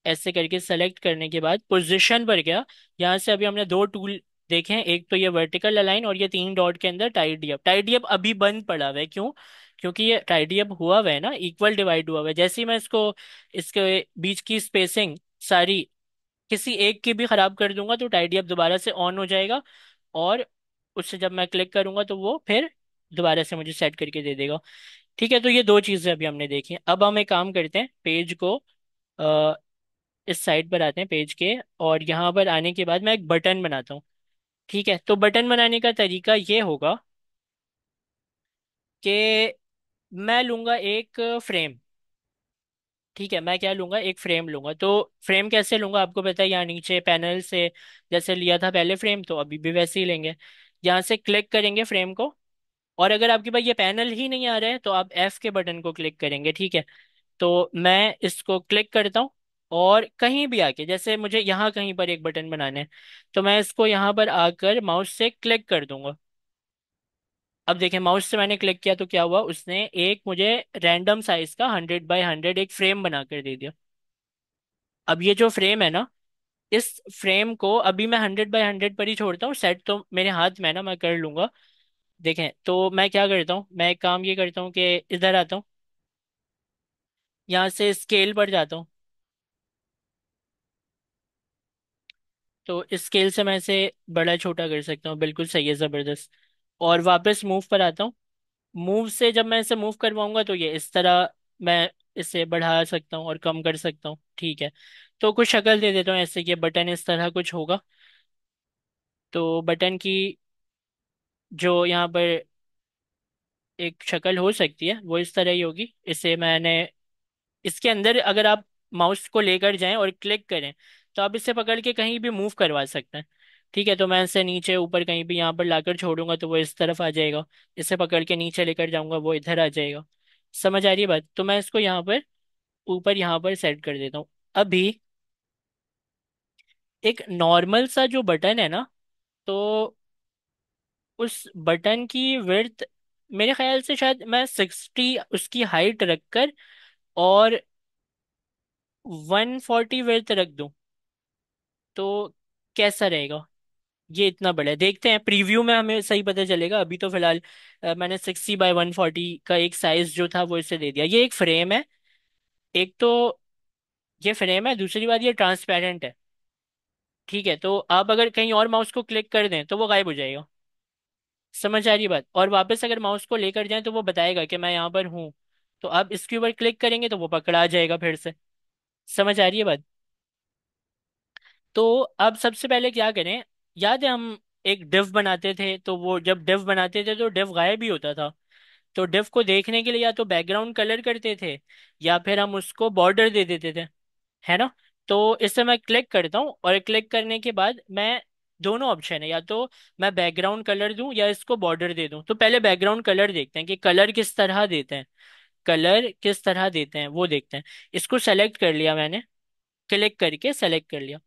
Speaker 1: ऐसे करके सेलेक्ट करने के बाद पोजिशन पर गया यहाँ से अभी हमने दो टूल देखे हैं एक तो ये वर्टिकल अलाइन और ये तीन डॉट के अंदर टाइडी अप टाइडी अप अभी बंद पड़ा हुआ है क्यों क्योंकि ये टाइडी अप हुआ हुआ है ना इक्वल डिवाइड हुआ हुआ है जैसे ही मैं इसको इसके बीच की स्पेसिंग सारी किसी एक की भी खराब कर दूंगा तो टाइडी अप दोबारा से ऑन हो जाएगा और उससे जब मैं क्लिक करूंगा तो वो फिर दोबारा से मुझे सेट करके दे देगा ठीक है तो ये दो चीजें अभी हमने देखी अब हम एक काम करते हैं पेज को इस साइड पर आते हैं पेज के और यहाँ पर आने के बाद मैं एक बटन बनाता हूँ ठीक है तो बटन बनाने का तरीका ये होगा कि मैं लूँगा एक फ्रेम ठीक है मैं क्या लूँगा एक फ्रेम लूँगा तो फ्रेम कैसे लूँगा आपको पता है यहाँ नीचे पैनल से जैसे लिया था पहले फ्रेम तो अभी भी वैसे ही लेंगे यहाँ से क्लिक करेंगे फ्रेम को और अगर आपके पास ये पैनल ही नहीं आ रहा है तो आप एफ के बटन को क्लिक करेंगे ठीक है तो मैं इसको क्लिक करता हूँ और कहीं भी आके जैसे मुझे यहाँ कहीं पर एक बटन बनाना है तो मैं इसको यहाँ पर आकर माउस से क्लिक कर दूंगा अब देखें माउस से मैंने क्लिक किया तो क्या हुआ उसने एक मुझे रैंडम साइज का हंड्रेड बाई हंड्रेड एक फ्रेम बनाकर दे दिया अब ये जो फ्रेम है ना इस फ्रेम को अभी मैं हंड्रेड बाई हंड्रेड पर ही छोड़ता हूँ सेट तो मेरे हाथ में है ना मैं कर लूंगा देखें तो मैं क्या करता हूँ मैं एक काम ये करता हूँ कि इधर आता हूँ यहाँ से स्केल पर जाता हूँ तो इस स्केल से मैं इसे बड़ा छोटा कर सकता हूँ बिल्कुल सही है ज़बरदस्त और वापस मूव पर आता हूँ मूव से जब मैं इसे मूव करवाऊंगा तो ये इस तरह मैं इसे बढ़ा सकता हूँ और कम कर सकता हूँ ठीक है तो कुछ शक्ल दे देता हूँ ऐसे कि बटन इस तरह कुछ होगा तो बटन की जो यहाँ पर एक शक्ल हो सकती है वो इस तरह ही होगी इसे मैंने इसके अंदर अगर आप माउस को लेकर जाएं और क्लिक करें तो आप इसे पकड़ के कहीं भी मूव करवा सकते हैं ठीक है तो मैं इसे नीचे ऊपर कहीं भी यहाँ पर लाकर छोड़ूंगा तो वो इस तरफ आ जाएगा इसे पकड़ के नीचे लेकर जाऊंगा वो इधर आ जाएगा समझ आ रही है बात तो मैं इसको यहाँ पर ऊपर यहाँ पर सेट कर देता हूँ अभी एक नॉर्मल सा जो बटन है ना तो उस बटन की विड्थ मेरे ख्याल से शायद मैं सिक्सटी उसकी हाइट रखकर और वन फोर्टी विड्थ रख दूँ तो कैसा रहेगा ये इतना बड़ा है देखते हैं प्रीव्यू में हमें सही पता चलेगा अभी तो फिलहाल मैंने सिक्सटी बाय वन फोर्टी का एक साइज जो था वो इसे दे दिया ये एक फ्रेम है एक तो ये फ्रेम है दूसरी बात ये ट्रांसपेरेंट है ठीक है तो आप अगर कहीं और माउस को क्लिक कर दें तो वो गायब हो जाएगा समझ आ रही बात और वापस अगर माउस को लेकर जाएं तो वो बताएगा कि मैं यहाँ पर हूँ तो आप इसके ऊपर क्लिक करेंगे तो वो पकड़ा जाएगा फिर से समझ आ रही है बात तो अब सबसे पहले क्या करें याद है हम एक डिव बनाते थे तो वो जब डिव बनाते थे तो डिव गायब ही होता था तो डिव को देखने के लिए या तो बैकग्राउंड कलर करते थे या फिर हम उसको बॉर्डर दे देते थे है ना तो इससे मैं क्लिक करता हूँ और क्लिक करने के बाद मैं दोनों ऑप्शन है या तो मैं बैकग्राउंड कलर दूं या इसको बॉर्डर दे दूं तो पहले बैकग्राउंड कलर देखते हैं कि कलर किस तरह देते हैं कलर किस तरह देते हैं वो देखते हैं इसको सेलेक्ट कर लिया मैंने क्लिक करके सेलेक्ट कर लिया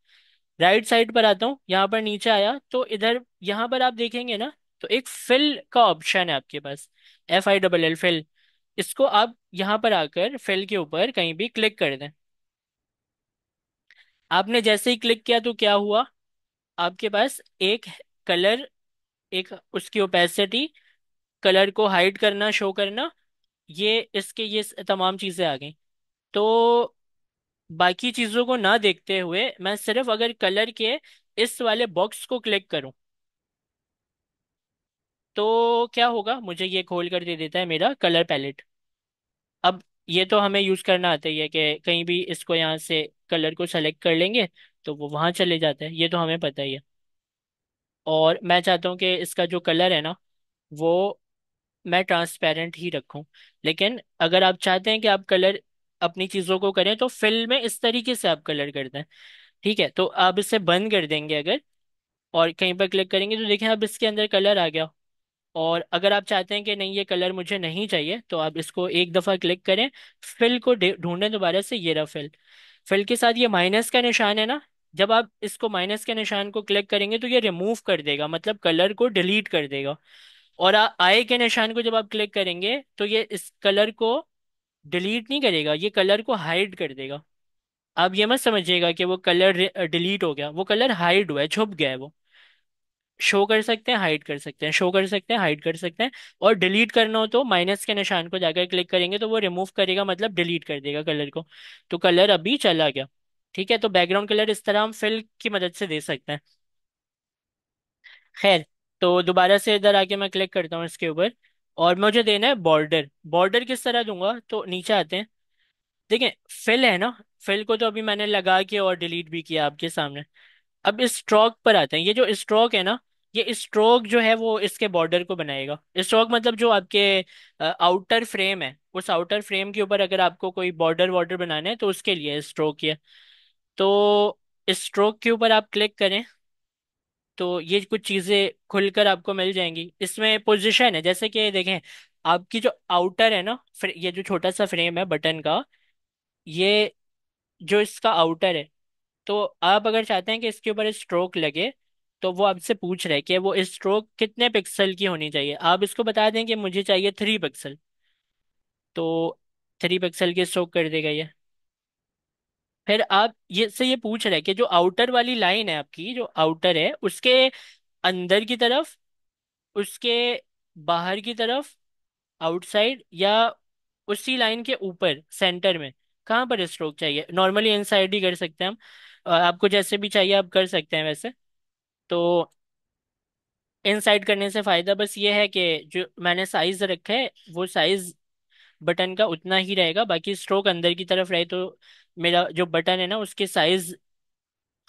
Speaker 1: राइट साइड पर आता हूँ यहाँ पर नीचे आया तो इधर यहाँ पर आप देखेंगे ना तो एक फिल का ऑप्शन है आपके पास F I double L fill इसको आप यहाँ पर आकर फिल के ऊपर कहीं भी क्लिक कर दें आपने जैसे ही क्लिक किया तो क्या हुआ आपके पास एक कलर एक उसकी ओपेसिटी कलर को हाइड करना शो करना ये इसके ये तमाम चीज़ें आ गई तो बाकी चीजों को ना देखते हुए मैं सिर्फ अगर कलर के इस वाले बॉक्स को क्लिक करूं तो क्या होगा मुझे ये खोल कर दे देता है मेरा कलर पैलेट अब ये तो हमें यूज करना आता ही है कि कहीं भी इसको यहाँ से कलर को सेलेक्ट कर लेंगे तो वो वहां चले जाता है ये तो हमें पता ही है और मैं चाहता हूँ कि इसका जो कलर है ना वो मैं ट्रांसपेरेंट ही रखूं लेकिन अगर आप चाहते हैं कि आप कलर अपनी चीज़ों को करें तो फिल में इस तरीके से आप कलर करते हैं ठीक है तो आप इसे बंद कर देंगे अगर और कहीं पर क्लिक करेंगे तो देखें अब इसके अंदर कलर आ गया और अगर आप चाहते हैं कि नहीं ये कलर मुझे नहीं चाहिए तो आप इसको एक दफ़ा क्लिक करें फिल को ढूंढें दोबारा से ये रहा फिल फिल के साथ ये माइनस का निशान है ना जब आप इसको माइनस के निशान को क्लिक करेंगे तो ये रिमूव कर देगा मतलब कलर को डिलीट कर देगा और आ, आए के निशान को जब आप क्लिक करेंगे तो ये इस कलर को डिलीट नहीं करेगा ये कलर को हाइड कर देगा आप ये मत समझिएगा कि वो कलर डिलीट हो गया वो कलर हाइड हुआ है छुप गया है वो शो कर सकते हैं हाइड कर सकते हैं शो कर सकते हैं हाइड कर सकते हैं और डिलीट करना हो तो माइनस के निशान को जाकर क्लिक करेंगे तो वो रिमूव करेगा मतलब डिलीट कर देगा कलर को तो कलर अभी चला गया ठीक है तो बैकग्राउंड कलर इस तरह हम फिल की मदद से दे सकते हैं खैर तो दोबारा से इधर आके मैं क्लिक करता हूँ इसके ऊपर और मुझे देना है बॉर्डर बॉर्डर किस तरह दूंगा तो नीचे आते हैं देखें फिल है ना फिल को तो अभी मैंने लगा के और डिलीट भी किया आपके सामने अब इस स्ट्रोक पर आते हैं ये जो स्ट्रोक है ना ये स्ट्रोक जो है वो इसके बॉर्डर को बनाएगा स्ट्रोक मतलब जो आपके आउटर फ्रेम है उस आउटर फ्रेम के ऊपर अगर आपको कोई बॉर्डर वॉर्डर बनाना है तो उसके लिए स्ट्रोक ये तो स्ट्रोक के ऊपर आप क्लिक करें तो ये कुछ चीज़ें खुलकर आपको मिल जाएंगी इसमें पोजीशन है जैसे कि देखें आपकी जो आउटर है ना फ्रे- ये जो छोटा सा फ्रेम है बटन का ये जो इसका आउटर है तो आप अगर चाहते हैं कि इसके ऊपर स्ट्रोक लगे तो वो आपसे पूछ रहे हैं कि वो स्ट्रोक कितने पिक्सल की होनी चाहिए आप इसको बता दें कि मुझे चाहिए थ्री पिक्सल तो थ्री पिक्सल की स्ट्रोक कर देगा ये फिर आप ये से ये पूछ रहे हैं कि जो आउटर वाली लाइन है आपकी जो आउटर है उसके अंदर की तरफ उसके बाहर की तरफ आउटसाइड या उसी लाइन के ऊपर सेंटर में कहाँ पर स्ट्रोक चाहिए नॉर्मली इनसाइड ही कर सकते हैं हम आपको जैसे भी चाहिए आप कर सकते हैं वैसे तो इनसाइड करने से फायदा बस ये है कि जो मैंने साइज रखा है वो साइज बटन का उतना ही रहेगा बाकी स्ट्रोक अंदर की तरफ रहे तो मेरा जो बटन है ना उसके साइज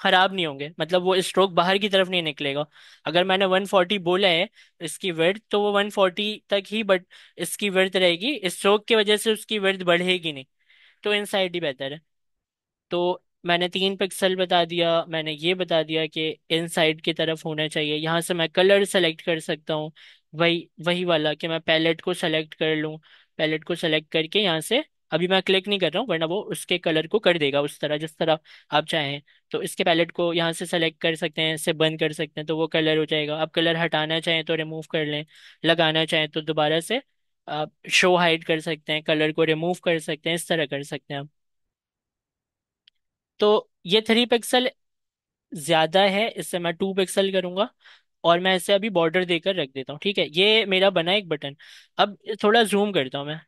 Speaker 1: खराब नहीं होंगे मतलब वो स्ट्रोक बाहर की तरफ नहीं निकलेगा अगर मैंने 140 बोला है इसकी वर्थ तो वो 140 तक ही बट इसकी वर्थ रहेगी स्ट्रोक की वजह से उसकी वर्थ बढ़ेगी नहीं तो इनसाइड ही बेहतर है तो मैंने तीन पिक्सल बता दिया मैंने ये बता दिया कि इनसाइड की तरफ होना चाहिए यहाँ से मैं कलर सेलेक्ट कर सकता हूँ वही वही वाला कि मैं पैलेट को सेलेक्ट कर लूँ पैलेट को सेलेक्ट करके यहाँ से अभी मैं क्लिक नहीं कर रहा हूँ वरना वो उसके कलर को कर देगा उस तरह जिस तरह आप चाहें तो इसके पैलेट को यहाँ से सेलेक्ट कर सकते हैं इससे बंद कर सकते हैं तो वो कलर हो जाएगा आप कलर हटाना चाहें तो रिमूव कर लें लगाना चाहें तो दोबारा से आप शो हाइड कर सकते हैं कलर को रिमूव कर सकते हैं इस तरह कर सकते हैं आप तो ये थ्री पिक्सल ज़्यादा है इससे मैं टू पिक्सल करूँगा और मैं इसे अभी बॉर्डर देकर रख देता हूँ ठीक है ये मेरा बना एक बटन अब थोड़ा जूम करता हूँ मैं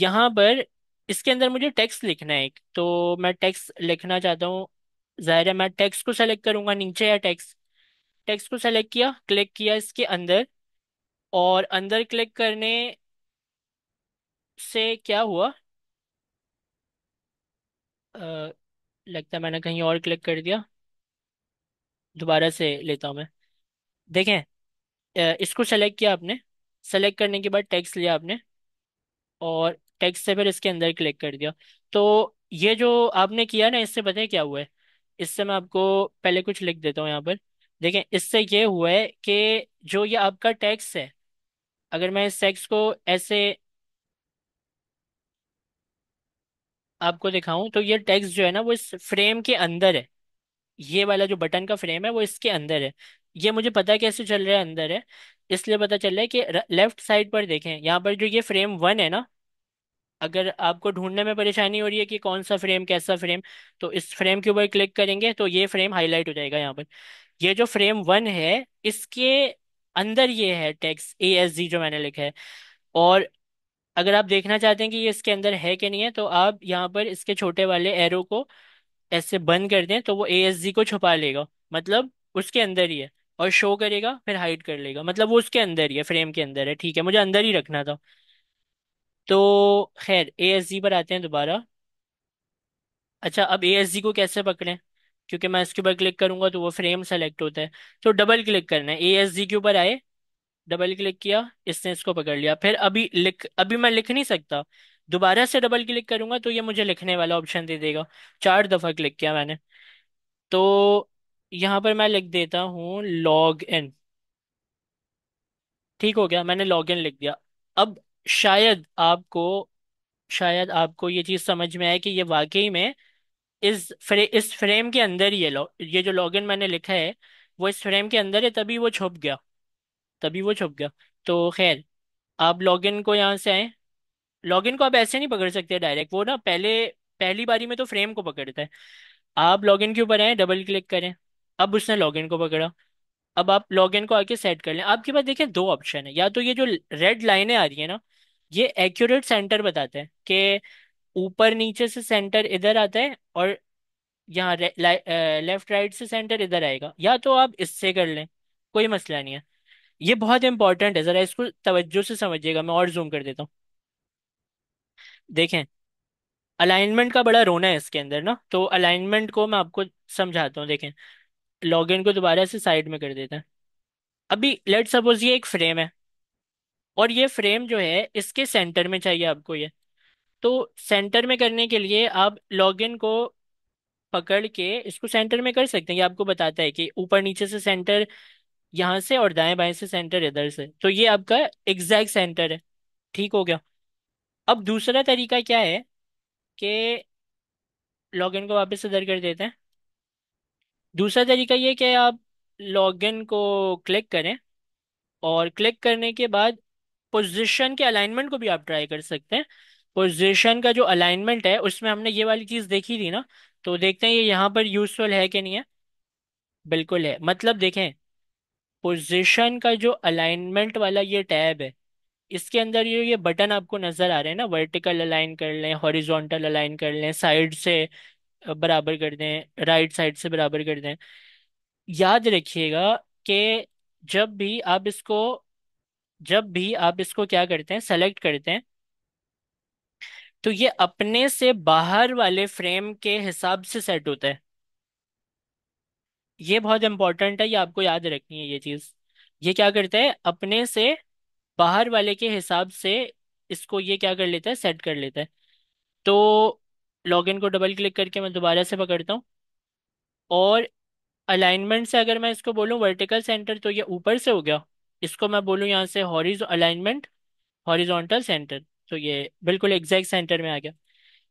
Speaker 1: यहाँ पर इसके अंदर मुझे टेक्स्ट लिखना है एक तो मैं टेक्स्ट लिखना चाहता हूँ जाहिर है मैं टेक्स्ट को सेलेक्ट करूंगा नीचे या टेक्स्ट टेक्स्ट को सेलेक्ट किया क्लिक किया इसके अंदर और अंदर क्लिक करने से क्या हुआ आ, लगता है मैंने कहीं और क्लिक कर दिया दोबारा से लेता हूँ मैं देखें इसको सेलेक्ट किया आपने सेलेक्ट करने के बाद टेक्स्ट लिया आपने और टेक्स्ट से फिर इसके अंदर क्लिक कर दिया तो ये जो आपने किया ना इससे पता है क्या हुआ है इससे मैं आपको पहले कुछ लिख देता हूँ यहाँ पर देखें इससे ये हुआ है कि जो ये आपका टैक्स है अगर मैं इस टैक्स को ऐसे आपको दिखाऊं तो ये टैक्स जो है ना वो इस फ्रेम के अंदर है ये वाला जो बटन का फ्रेम है वो इसके अंदर है ये मुझे पता कैसे चल रहा है अंदर है इसलिए पता चल रहा है कि लेफ्ट साइड पर देखें यहाँ पर जो ये फ्रेम वन है ना अगर आपको ढूंढने में परेशानी हो रही है कि कौन सा फ्रेम कैसा फ्रेम तो इस फ्रेम के ऊपर क्लिक करेंगे तो ये फ्रेम हाईलाइट हो जाएगा यहाँ पर ये जो फ्रेम वन है इसके अंदर ये है टेक्स ए एस जी जो मैंने लिखा है और अगर आप देखना चाहते हैं कि ये इसके अंदर है कि नहीं है तो आप यहाँ पर इसके छोटे वाले एरो को ऐसे बंद कर दें तो वो एएसजी को छुपा लेगा मतलब उसके अंदर ही है और शो करेगा फिर हाइड कर लेगा मतलब वो उसके अंदर ही है फ्रेम के अंदर है ठीक है मुझे अंदर ही रखना था तो खैर एएसजी पर आते हैं दोबारा अच्छा अब एएसजी को कैसे पकड़ें क्योंकि मैं इसके ऊपर क्लिक करूंगा तो वो फ्रेम सेलेक्ट होता है तो डबल क्लिक करना है एएसजी के ऊपर आए डबल क्लिक किया इसने इसको पकड़ लिया फिर अभी लिख अभी मैं लिख नहीं सकता दोबारा से डबल क्लिक करूंगा तो ये मुझे लिखने वाला ऑप्शन दे देगा चार दफा क्लिक किया मैंने तो यहाँ पर मैं लिख देता हूँ लॉग इन ठीक हो गया मैंने लॉग इन लिख दिया अब शायद आपको शायद आपको ये चीज़ समझ में आए कि ये वाकई में इस फ्रे इस फ्रेम के अंदर ये है ये जो इन मैंने लिखा है वो इस फ्रेम के अंदर है तभी वो छुप गया तभी वो छुप गया तो खैर आप लॉग इन को यहाँ से आए लॉगिन को आप ऐसे नहीं पकड़ सकते डायरेक्ट वो ना पहले पहली बारी में तो फ्रेम को पकड़ता है आप लॉगिन के ऊपर आए डबल क्लिक करें अब उसने लॉगिन को पकड़ा अब आप लॉगिन को आके सेट कर लें आपके पास देखें दो ऑप्शन है या तो ये जो रेड लाइनें आ रही है ना ये एक्यूरेट सेंटर बताते हैं कि ऊपर नीचे से सेंटर इधर आता है और यहाँ लेफ्ट राइट से सेंटर इधर आएगा या तो आप इससे कर लें कोई मसला नहीं है ये बहुत इंपॉर्टेंट है ज़रा इसको तवज्जो से समझिएगा मैं और जूम कर देता हूँ देखें अलाइनमेंट का बड़ा रोना है इसके अंदर ना तो अलाइनमेंट को मैं आपको समझाता हूँ देखें लॉगिन को दोबारा से साइड में कर देता है अभी लेट सपोज ये एक फ्रेम है और ये फ्रेम जो है इसके सेंटर में चाहिए आपको ये तो सेंटर में करने के लिए आप लॉगिन को पकड़ के इसको सेंटर में कर सकते हैं ये आपको बताता है कि ऊपर नीचे से सेंटर यहाँ से और दाएं बाएं से सेंटर इधर से तो ये आपका एग्जैक्ट सेंटर है ठीक हो गया अब दूसरा तरीका क्या है कि लॉगिन को वापस इधर कर देते हैं दूसरा तरीका ये कि आप लॉगिन को क्लिक करें और क्लिक करने के बाद पोजीशन के अलाइनमेंट को भी आप ट्राई कर सकते हैं पोजीशन का जो अलाइनमेंट है उसमें हमने ये वाली चीज़ देखी थी ना तो देखते हैं ये यहाँ पर यूज़फुल है कि नहीं है बिल्कुल है मतलब देखें पोजीशन का जो अलाइनमेंट वाला ये टैब है इसके अंदर ये ये बटन आपको नजर आ रहे हैं ना वर्टिकल अलाइन कर लें हॉरिजॉन्टल अलाइन कर लें साइड से बराबर कर दें राइट साइड से बराबर कर दें याद रखिएगा कि जब भी आप इसको जब भी आप इसको क्या करते हैं सेलेक्ट करते हैं तो ये अपने से बाहर वाले फ्रेम के हिसाब से सेट होता है ये बहुत इंपॉर्टेंट है ये आपको याद रखनी है ये चीज ये क्या करता है अपने से बाहर वाले के हिसाब से इसको ये क्या कर लेता है सेट कर लेता है तो लॉगिन को डबल क्लिक करके मैं दोबारा से पकड़ता हूँ और अलाइनमेंट से अगर मैं इसको बोलूँ वर्टिकल सेंटर तो ये ऊपर से हो गया इसको मैं बोलूँ यहाँ से हॉरिज अलाइनमेंट हॉरिजॉन्टल सेंटर तो ये बिल्कुल एग्जैक्ट सेंटर में आ गया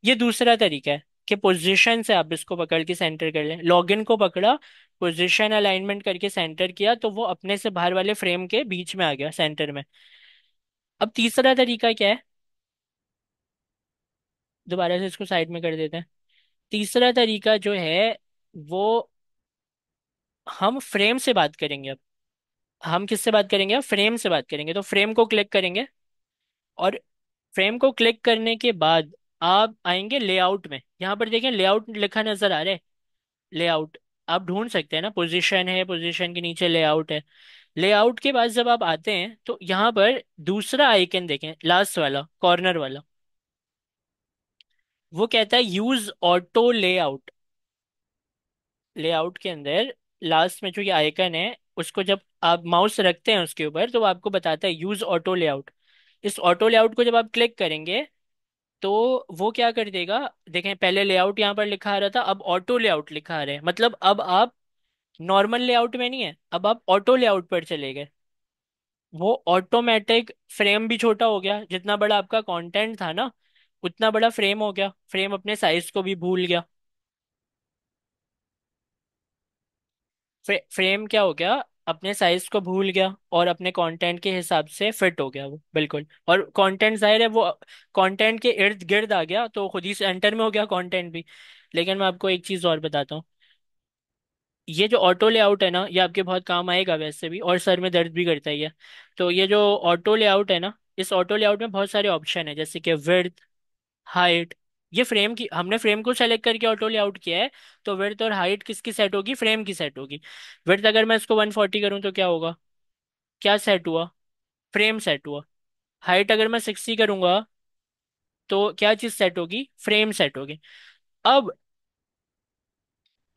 Speaker 1: ये दूसरा तरीका है कि पोजीशन से आप इसको पकड़ के सेंटर कर लें लॉगिन को पकड़ा पोजीशन अलाइनमेंट करके सेंटर किया तो वो अपने से बाहर वाले फ्रेम के बीच में आ गया सेंटर में अब तीसरा तरीका क्या है दोबारा से इसको साइड में कर देते हैं तीसरा तरीका जो है वो हम फ्रेम से बात करेंगे अब हम किससे बात करेंगे अब फ्रेम से बात करेंगे तो फ्रेम को क्लिक करेंगे और फ्रेम को क्लिक करने के बाद आप आएंगे लेआउट में यहाँ पर देखें लेआउट लिखा नजर आ रहा है लेआउट आप ढूंढ सकते हैं ना पोजीशन है पोजीशन के नीचे लेआउट है लेआउट के बाद जब आप आते हैं तो यहाँ पर दूसरा आइकन देखें लास्ट वाला कॉर्नर वाला वो कहता है यूज ऑटो लेआउट लेआउट के अंदर लास्ट में जो ये आइकन है उसको जब आप माउस रखते हैं उसके ऊपर तो वो आपको बताता है यूज ऑटो लेआउट इस ऑटो लेआउट को जब आप क्लिक करेंगे तो वो क्या कर देगा देखें पहले लेआउट यहाँ पर लिखा आ रहा था अब ऑटो लेआउट लिखा आ रहा है मतलब अब आप नॉर्मल लेआउट में नहीं है अब आप ऑटो लेआउट पर चले गए वो ऑटोमेटिक फ्रेम भी छोटा हो गया जितना बड़ा आपका कंटेंट था ना उतना बड़ा फ्रेम हो गया फ्रेम अपने साइज को भी भूल गया फ्रे, फ्रेम क्या हो गया अपने साइज को भूल गया और अपने कंटेंट के हिसाब से फिट हो गया वो बिल्कुल और कंटेंट जाहिर है वो कंटेंट के इर्द गिर्द आ गया तो खुद ही सेंटर में हो गया कंटेंट भी लेकिन मैं आपको एक चीज और बताता हूँ ये जो ऑटो लेआउट है ना ये आपके बहुत काम आएगा वैसे भी और सर में दर्द भी करता ही है तो ये जो ऑटो लेआउट है ना इस ऑटो लेआउट में बहुत सारे ऑप्शन है जैसे कि विड्थ हाइट ये फ्रेम की हमने फ्रेम को सेलेक्ट करके ऑटो लेआउट किया है तो विड्थ और हाइट किसकी सेट होगी फ्रेम की सेट होगी विड्थ अगर मैं इसको 140 करूं तो क्या होगा क्या सेट हुआ फ्रेम सेट हुआ हाइट अगर मैं 60 करूंगा तो क्या चीज़ सेट होगी फ्रेम सेट होगी अब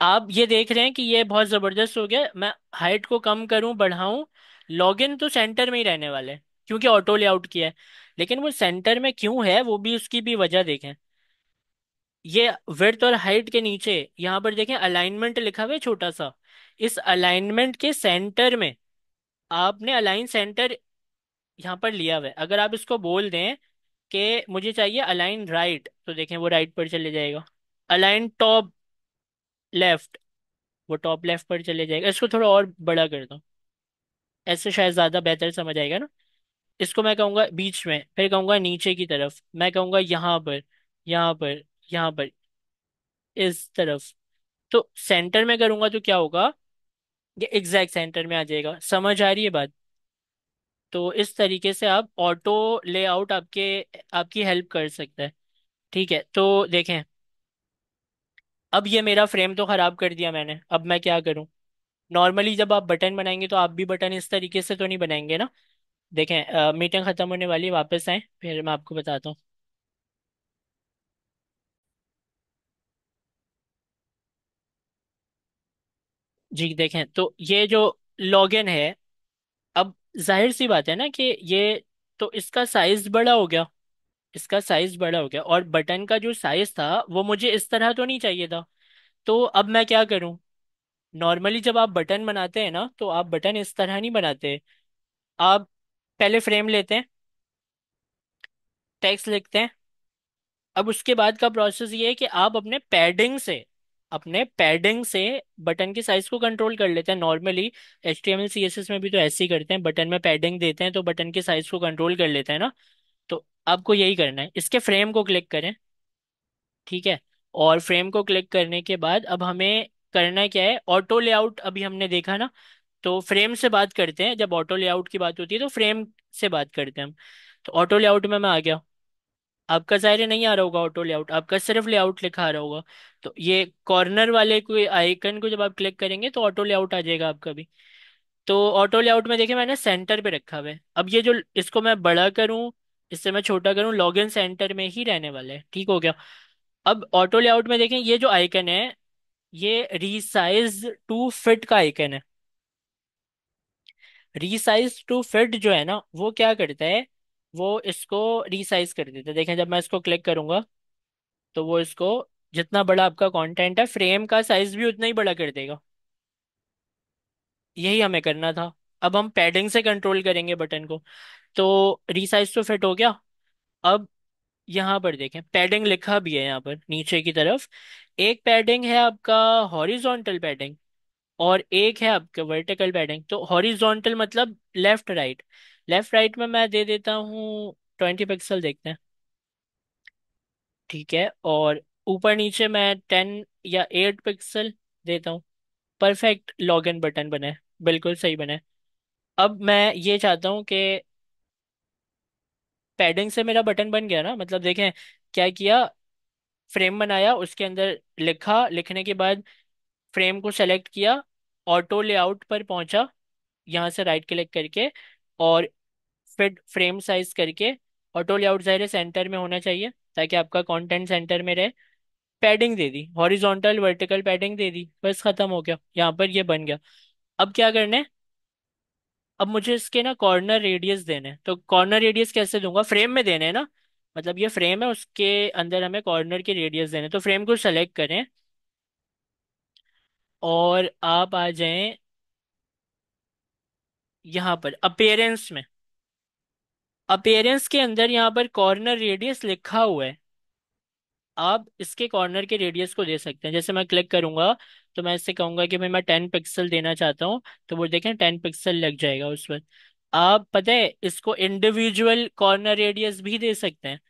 Speaker 1: आप ये देख रहे हैं कि ये बहुत जबरदस्त हो गया मैं हाइट को कम करूं बढ़ाऊं लॉगिन तो सेंटर में ही रहने वाले हैं क्योंकि ऑटो लेआउट किया है लेकिन वो सेंटर में क्यों है वो भी उसकी भी वजह देखें ये विड्थ और हाइट के नीचे यहाँ पर देखें अलाइनमेंट लिखा हुआ है छोटा सा इस अलाइनमेंट के सेंटर में आपने अलाइन सेंटर यहाँ पर लिया हुआ है अगर आप इसको बोल दें कि मुझे चाहिए अलाइन राइट तो देखें वो राइट पर चले जाएगा अलाइन टॉप लेफ्ट वो टॉप लेफ्ट पर चले जाएगा इसको थोड़ा और बड़ा कर दो ऐसे शायद ज़्यादा बेहतर समझ आएगा ना इसको मैं कहूँगा बीच में फिर कहूँगा नीचे की तरफ मैं कहूँगा यहाँ पर यहाँ पर यहाँ पर इस तरफ तो सेंटर में करूँगा तो क्या होगा ये एग्जैक्ट सेंटर में आ जाएगा समझ आ रही है बात तो इस तरीके से आप ऑटो लेआउट आपके आपकी हेल्प कर सकता है ठीक है तो देखें अब ये मेरा फ्रेम तो खराब कर दिया मैंने अब मैं क्या करूं नॉर्मली जब आप बटन बनाएंगे तो आप भी बटन इस तरीके से तो नहीं बनाएंगे ना देखें मीटिंग खत्म होने वाली है, वापस आए फिर मैं आपको बताता हूँ जी देखें तो ये जो लॉगिन है अब जाहिर सी बात है ना कि ये तो इसका साइज बड़ा हो गया इसका साइज बड़ा हो गया और बटन का जो साइज था वो मुझे इस तरह तो नहीं चाहिए था तो अब मैं क्या करूं नॉर्मली जब आप बटन बनाते हैं ना तो आप बटन इस तरह नहीं बनाते आप पहले फ्रेम लेते हैं टेक्स्ट लिखते हैं अब उसके बाद का प्रोसेस ये है कि आप अपने पैडिंग से अपने पैडिंग से बटन के साइज को कंट्रोल कर लेते हैं normally H T M L C S S में भी तो ऐसे ही करते हैं बटन में पैडिंग देते हैं तो बटन के साइज को कंट्रोल कर लेते हैं ना आपको यही करना है इसके फ्रेम को क्लिक करें ठीक है और फ्रेम को क्लिक करने के बाद अब हमें करना क्या है ऑटो लेआउट अभी हमने देखा ना तो फ्रेम से बात करते हैं जब ऑटो लेआउट की बात होती है तो फ्रेम से बात करते हैं हम तो ऑटो लेआउट में मैं आ गया आपका जाहिर नहीं आ रहा होगा ऑटो लेआउट आपका सिर्फ लेआउट लिखा आ रहा होगा तो ये कॉर्नर वाले कोई आइकन को जब आप क्लिक करेंगे तो ऑटो लेआउट आ जाएगा आपका भी तो ऑटो लेआउट में देखिए मैंने सेंटर पे रखा हुआ है अब ये जो इसको मैं बड़ा करूं इससे मैं छोटा करूं लॉग इन सेंटर में ही रहने वाले हैं ठीक हो गया अब ऑटो लेआउट में देखें ये जो आइकन है ये रिसाइज टू फिट का आइकन है रिसाइज टू फिट जो है ना वो क्या करता है वो इसको रिसाइज कर देता है देखें जब मैं इसको क्लिक करूंगा तो वो इसको जितना बड़ा आपका कंटेंट है फ्रेम का साइज भी उतना ही बड़ा कर देगा यही हमें करना था अब हम पैडिंग से कंट्रोल करेंगे बटन को तो रिसाइज तो फिट हो गया अब यहाँ पर देखें पैडिंग लिखा भी है यहाँ पर नीचे की तरफ एक पैडिंग है आपका हॉरिजॉन्टल पैडिंग और एक है आपका वर्टिकल पैडिंग तो हॉरिजॉन्टल मतलब लेफ्ट राइट लेफ्ट राइट में मैं दे देता हूँ ट्वेंटी पिक्सल देखते हैं ठीक है और ऊपर नीचे मैं टेन या एट पिक्सल देता हूँ परफेक्ट लॉग इन बटन बने बिल्कुल सही बने अब मैं ये चाहता हूँ कि पैडिंग से मेरा बटन बन गया ना मतलब देखें क्या किया फ्रेम बनाया उसके अंदर लिखा लिखने के बाद फ्रेम को सेलेक्ट किया ऑटो लेआउट पर पहुंचा यहाँ से राइट क्लिक करके और फिट फ्रेम साइज करके ऑटो लेआउट ज़ाहिर सेंटर में होना चाहिए ताकि आपका कंटेंट सेंटर में रहे पैडिंग दे दी हॉरिजॉन्टल वर्टिकल पैडिंग दे दी बस ख़त्म हो गया यहाँ पर ये बन गया अब क्या करना है अब मुझे इसके ना कॉर्नर रेडियस देने हैं तो कॉर्नर रेडियस कैसे दूंगा फ्रेम में देने हैं ना मतलब ये फ्रेम है उसके अंदर हमें कॉर्नर के रेडियस देने तो फ्रेम को सेलेक्ट करें और आप आ जाएं यहाँ पर अपेयरेंस में अपेयरेंस के अंदर यहाँ पर कॉर्नर रेडियस लिखा हुआ है आप इसके कॉर्नर के रेडियस को दे सकते हैं जैसे मैं क्लिक करूंगा तो मैं इससे कहूंगा कि भाई मैं टेन पिक्सल देना चाहता हूँ तो वो देखें टेन पिक्सल लग जाएगा उस पर आप पता है इसको इंडिविजुअल कॉर्नर रेडियस भी दे सकते हैं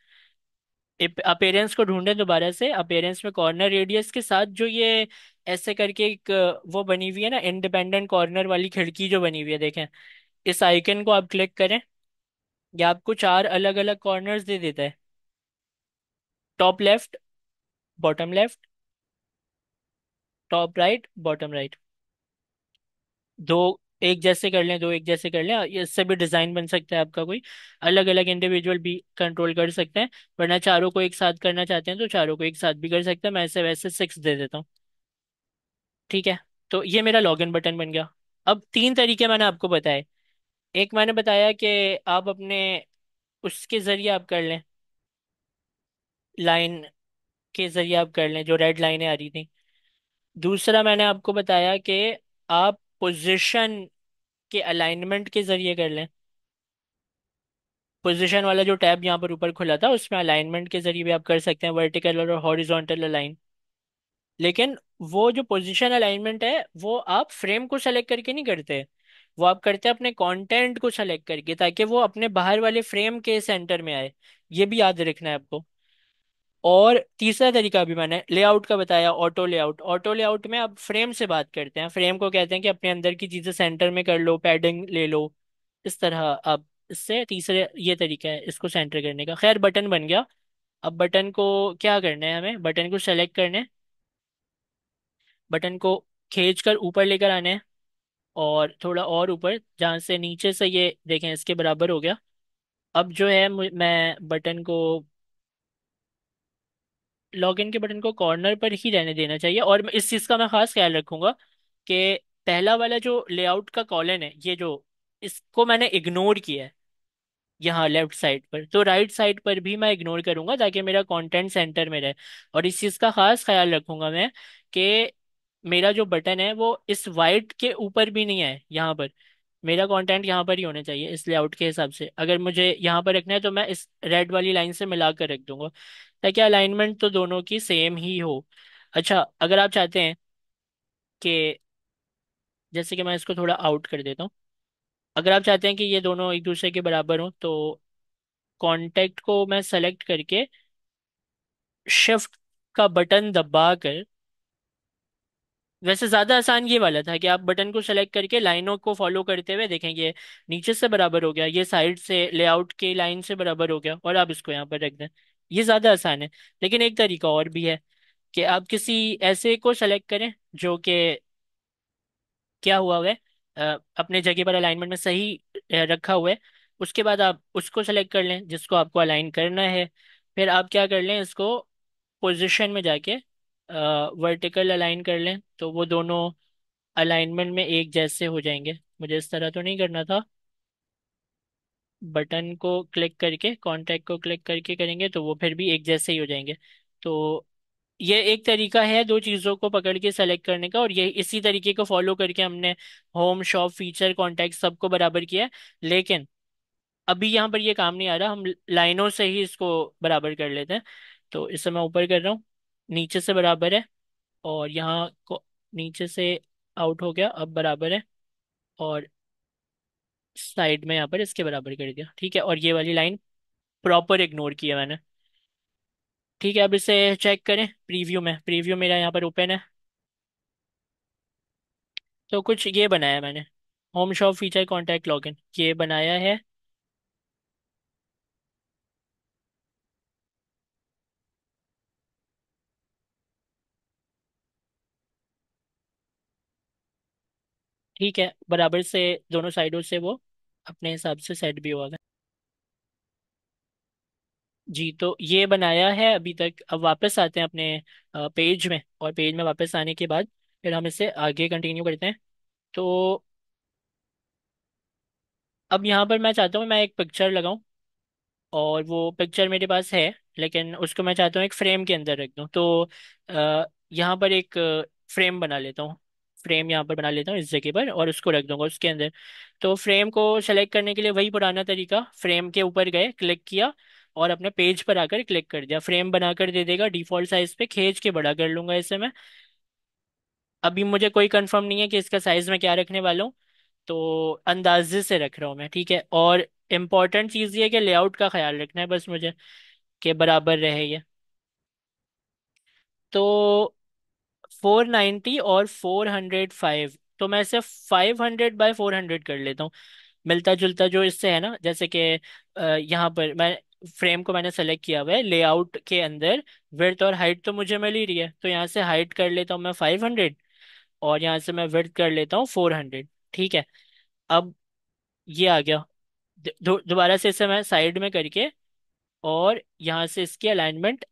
Speaker 1: अपेरेंस को ढूंढें दोबारा से अपेरेंस में कॉर्नर रेडियस के साथ जो ये ऐसे करके एक वो बनी हुई है ना इंडिपेंडेंट कॉर्नर वाली खिड़की जो बनी हुई है देखें इस आइकन को आप क्लिक करें या आपको चार अलग अलग कॉर्नर्स दे देता है top left bottom left top right bottom right दो एक जैसे कर लें दो एक जैसे कर लें इससे भी डिज़ाइन बन सकता है आपका कोई अलग अलग इंडिविजुअल भी कंट्रोल कर सकते हैं वरना चारों को एक साथ करना चाहते हैं तो चारों को एक साथ भी कर सकते हैं मैं इसे वैसे सिक्स दे देता हूँ ठीक है तो ये मेरा लॉग बटन बन गया अब तीन तरीके मैंने आपको बताए एक मैंने बताया कि आप अपने उसके ज़रिए आप कर लें लाइन के जरिए आप कर लें जो रेड लाइनें आ रही थी दूसरा मैंने आपको बताया कि आप पोजीशन के अलाइनमेंट के जरिए कर लें पोजीशन वाला जो टैब यहाँ पर ऊपर खुला था उसमें अलाइनमेंट के जरिए भी आप कर सकते हैं वर्टिकल और हॉरिजॉन्टल अलाइन लेकिन वो जो पोजीशन अलाइनमेंट है वो आप फ्रेम को सेलेक्ट करके नहीं करते वो आप करते हैं अपने कंटेंट को सेलेक्ट करके ताकि वो अपने बाहर वाले फ्रेम के सेंटर में आए ये भी याद रखना है आपको और तीसरा तरीका भी मैंने लेआउट का बताया ऑटो लेआउट ऑटो लेआउट में आप फ्रेम से बात करते हैं फ्रेम को कहते हैं कि अपने अंदर की चीज़ें सेंटर में कर लो पैडिंग ले लो इस तरह आप इससे तीसरे ये तरीका है इसको सेंटर करने का खैर बटन बन गया अब बटन को क्या करना है हमें बटन को सेलेक्ट करना है बटन को खींच कर ऊपर लेकर आना है और थोड़ा और ऊपर जहाँ से नीचे से ये देखें इसके बराबर हो गया अब जो है मैं बटन को लॉग इन के बटन को कॉर्नर पर ही रहने देना चाहिए और इस चीज़ का मैं खास ख्याल रखूंगा कि पहला वाला जो लेआउट का कॉलन है ये जो इसको मैंने इग्नोर किया है यहाँ लेफ्ट साइड पर तो राइट साइड पर भी मैं इग्नोर करूंगा ताकि मेरा कंटेंट सेंटर में रहे और इस चीज़ का खास ख्याल रखूंगा मैं कि मेरा जो बटन है वो इस वाइट के ऊपर भी नहीं है यहाँ पर मेरा कंटेंट यहाँ पर ही होना चाहिए इस लेआउट के हिसाब से अगर मुझे यहाँ पर रखना है तो मैं इस रेड वाली लाइन से मिला कर रख दूंगा ताकि अलाइनमेंट तो दोनों की सेम ही हो अच्छा अगर आप चाहते हैं कि जैसे कि मैं इसको थोड़ा आउट कर देता हूँ अगर आप चाहते हैं कि ये दोनों एक दूसरे के बराबर हों तो कॉन्टेक्ट को मैं सेलेक्ट करके शिफ्ट का बटन दबा कर वैसे ज्यादा आसान ये वाला था कि आप बटन को सेलेक्ट करके लाइनों को फॉलो करते हुए देखें ये नीचे से बराबर हो गया ये साइड से लेआउट के लाइन से बराबर हो गया और आप इसको यहाँ पर रख दें ये ज्यादा आसान है लेकिन एक तरीका और भी है कि आप किसी ऐसे को सेलेक्ट करें जो कि क्या हुआ हुआ है अपने जगह पर अलाइनमेंट में सही रखा हुआ है उसके बाद आप उसको सेलेक्ट कर लें जिसको आपको अलाइन करना है फिर आप क्या कर लें इसको पोजिशन में जाके वर्टिकल अलाइन कर लें तो वो दोनों अलाइनमेंट में एक जैसे हो जाएंगे मुझे इस तरह तो नहीं करना था बटन को क्लिक करके कॉन्टैक्ट को क्लिक करके करेंगे तो वो फिर भी एक जैसे ही हो जाएंगे तो ये एक तरीका है दो चीज़ों को पकड़ के सेलेक्ट करने का और ये इसी तरीके को फॉलो करके हमने होम शॉप फीचर कॉन्टैक्ट सबको बराबर किया है लेकिन अभी यहाँ पर ये काम नहीं आ रहा हम लाइनों से ही इसको बराबर कर लेते हैं तो इससे मैं ऊपर कर रहा हूँ नीचे से बराबर है और यहाँ को नीचे से आउट हो गया अब बराबर है और साइड में यहाँ पर इसके बराबर कर दिया ठीक है और ये वाली लाइन प्रॉपर इग्नोर किया मैंने ठीक है अब इसे चेक करें प्रीव्यू में प्रीव्यू मेरा यहाँ पर ओपन है तो कुछ ये बनाया मैंने home shop feature contact log ये बनाया है ठीक है बराबर से दोनों साइडों से वो अपने हिसाब से सेट भी हुआ था जी तो ये बनाया है अभी तक अब वापस आते हैं अपने पेज में और पेज में वापस आने के बाद फिर हम इसे आगे कंटिन्यू करते हैं तो अब यहाँ पर मैं चाहता हूँ मैं एक पिक्चर लगाऊं और वो पिक्चर मेरे पास है लेकिन उसको मैं चाहता हूँ एक फ्रेम के अंदर रख दूँ तो यहाँ पर एक फ्रेम बना लेता हूँ फ्रेम यहाँ पर बना लेता हूँ इस जगह पर और उसको रख दूंगा उसके अंदर तो फ्रेम को सेलेक्ट करने के लिए वही पुराना तरीका फ्रेम के ऊपर गए क्लिक किया और अपने पेज पर आकर क्लिक कर दिया फ्रेम बनाकर दे देगा डिफॉल्ट साइज पे खींच के बड़ा कर लूंगा इसे मैं अभी मुझे कोई कंफर्म नहीं है कि इसका साइज में क्या रखने वाला हूँ तो अंदाजे से रख रहा हूँ मैं ठीक है और इम्पोर्टेंट चीज़ ये कि लेआउट का ख्याल रखना है बस मुझे के बराबर रहे ये तो फोर नाइन्टी और फोर हंड्रेड फाइव तो मैं इसे five hundred by four hundred कर लेता हूँ मिलता जुलता जो इससे है ना जैसे कि यहाँ पर मैं फ्रेम को मैंने सेलेक्ट किया हुआ है लेआउट के अंदर विड्थ और हाइट तो मुझे मिल ही रही है तो यहाँ से हाइट कर लेता हूँ मैं फाइव हंड्रेड और यहाँ से मैं विड्थ कर लेता हूँ फोर हंड्रेड ठीक है अब ये आ गया दो- दोबारा से इसे मैं साइड में करके और यहाँ से इसकी अलाइनमेंट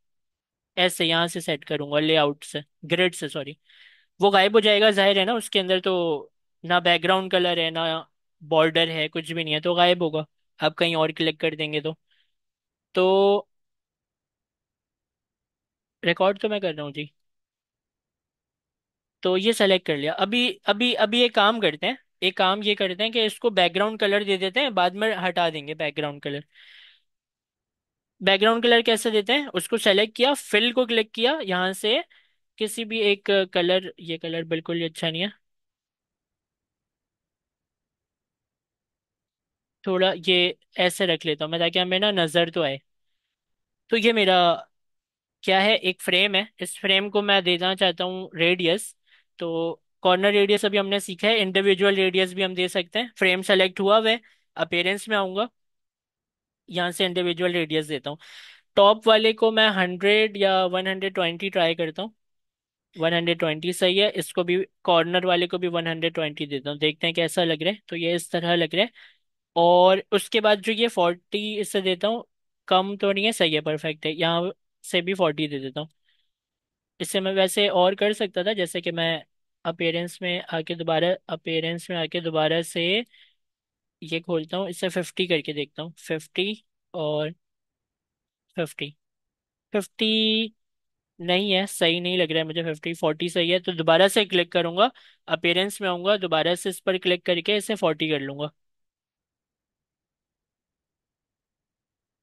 Speaker 1: ऐसे यहाँ से सेट करूंगा लेआउट से ग्रिड से सॉरी वो गायब हो जाएगा जाहिर है ना उसके अंदर तो ना बैकग्राउंड कलर है ना बॉर्डर है कुछ भी नहीं है तो गायब होगा आप कहीं और क्लिक कर देंगे तो तो रिकॉर्ड तो मैं कर रहा हूँ जी तो ये सेलेक्ट कर लिया अभी अभी अभी एक काम करते हैं एक काम ये करते हैं कि इसको बैकग्राउंड कलर दे देते हैं बाद में हटा देंगे बैकग्राउंड कलर बैकग्राउंड कलर कैसे देते हैं उसको सेलेक्ट किया फिल को क्लिक किया यहाँ से किसी भी एक कलर ये कलर बिल्कुल ही अच्छा नहीं है थोड़ा ये ऐसे रख लेता हूँ मैं ताकि हमें ना नज़र तो आए तो ये मेरा क्या है एक फ्रेम है इस फ्रेम को मैं देना चाहता हूँ रेडियस तो कॉर्नर रेडियस अभी हमने सीखा है इंडिविजुअल रेडियस भी हम दे सकते हैं फ्रेम सेलेक्ट हुआ वह अपेयरेंस में आऊंगा यहाँ से इंडिविजुअल रेडियस देता हूँ टॉप वाले को मैं हंड्रेड या वन हंड्रेड ट्वेंटी ट्राई करता हूँ वन हंड्रेड ट्वेंटी सही है इसको भी कॉर्नर वाले को भी वन हंड्रेड ट्वेंटी देता हूँ देखते हैं कैसा लग रहा है तो ये इस तरह लग रहा है और उसके बाद जो ये फोर्टी इससे देता हूँ कम तो नहीं है सही है परफेक्ट है यहाँ से भी फोर्टी दे देता हूँ इससे मैं वैसे और कर सकता था जैसे कि मैं अपेयरेंस में आके दोबारा अपेयरेंस में आके दोबारा से ये खोलता हूँ इसे फिफ्टी करके देखता हूँ फिफ्टी और फिफ्टी फिफ्टी नहीं है सही नहीं लग रहा है मुझे फिफ्टी फोर्टी सही है तो दोबारा से क्लिक करूंगा अपेरेंस में आऊंगा दोबारा से इस पर क्लिक करके इसे फोर्टी कर लूंगा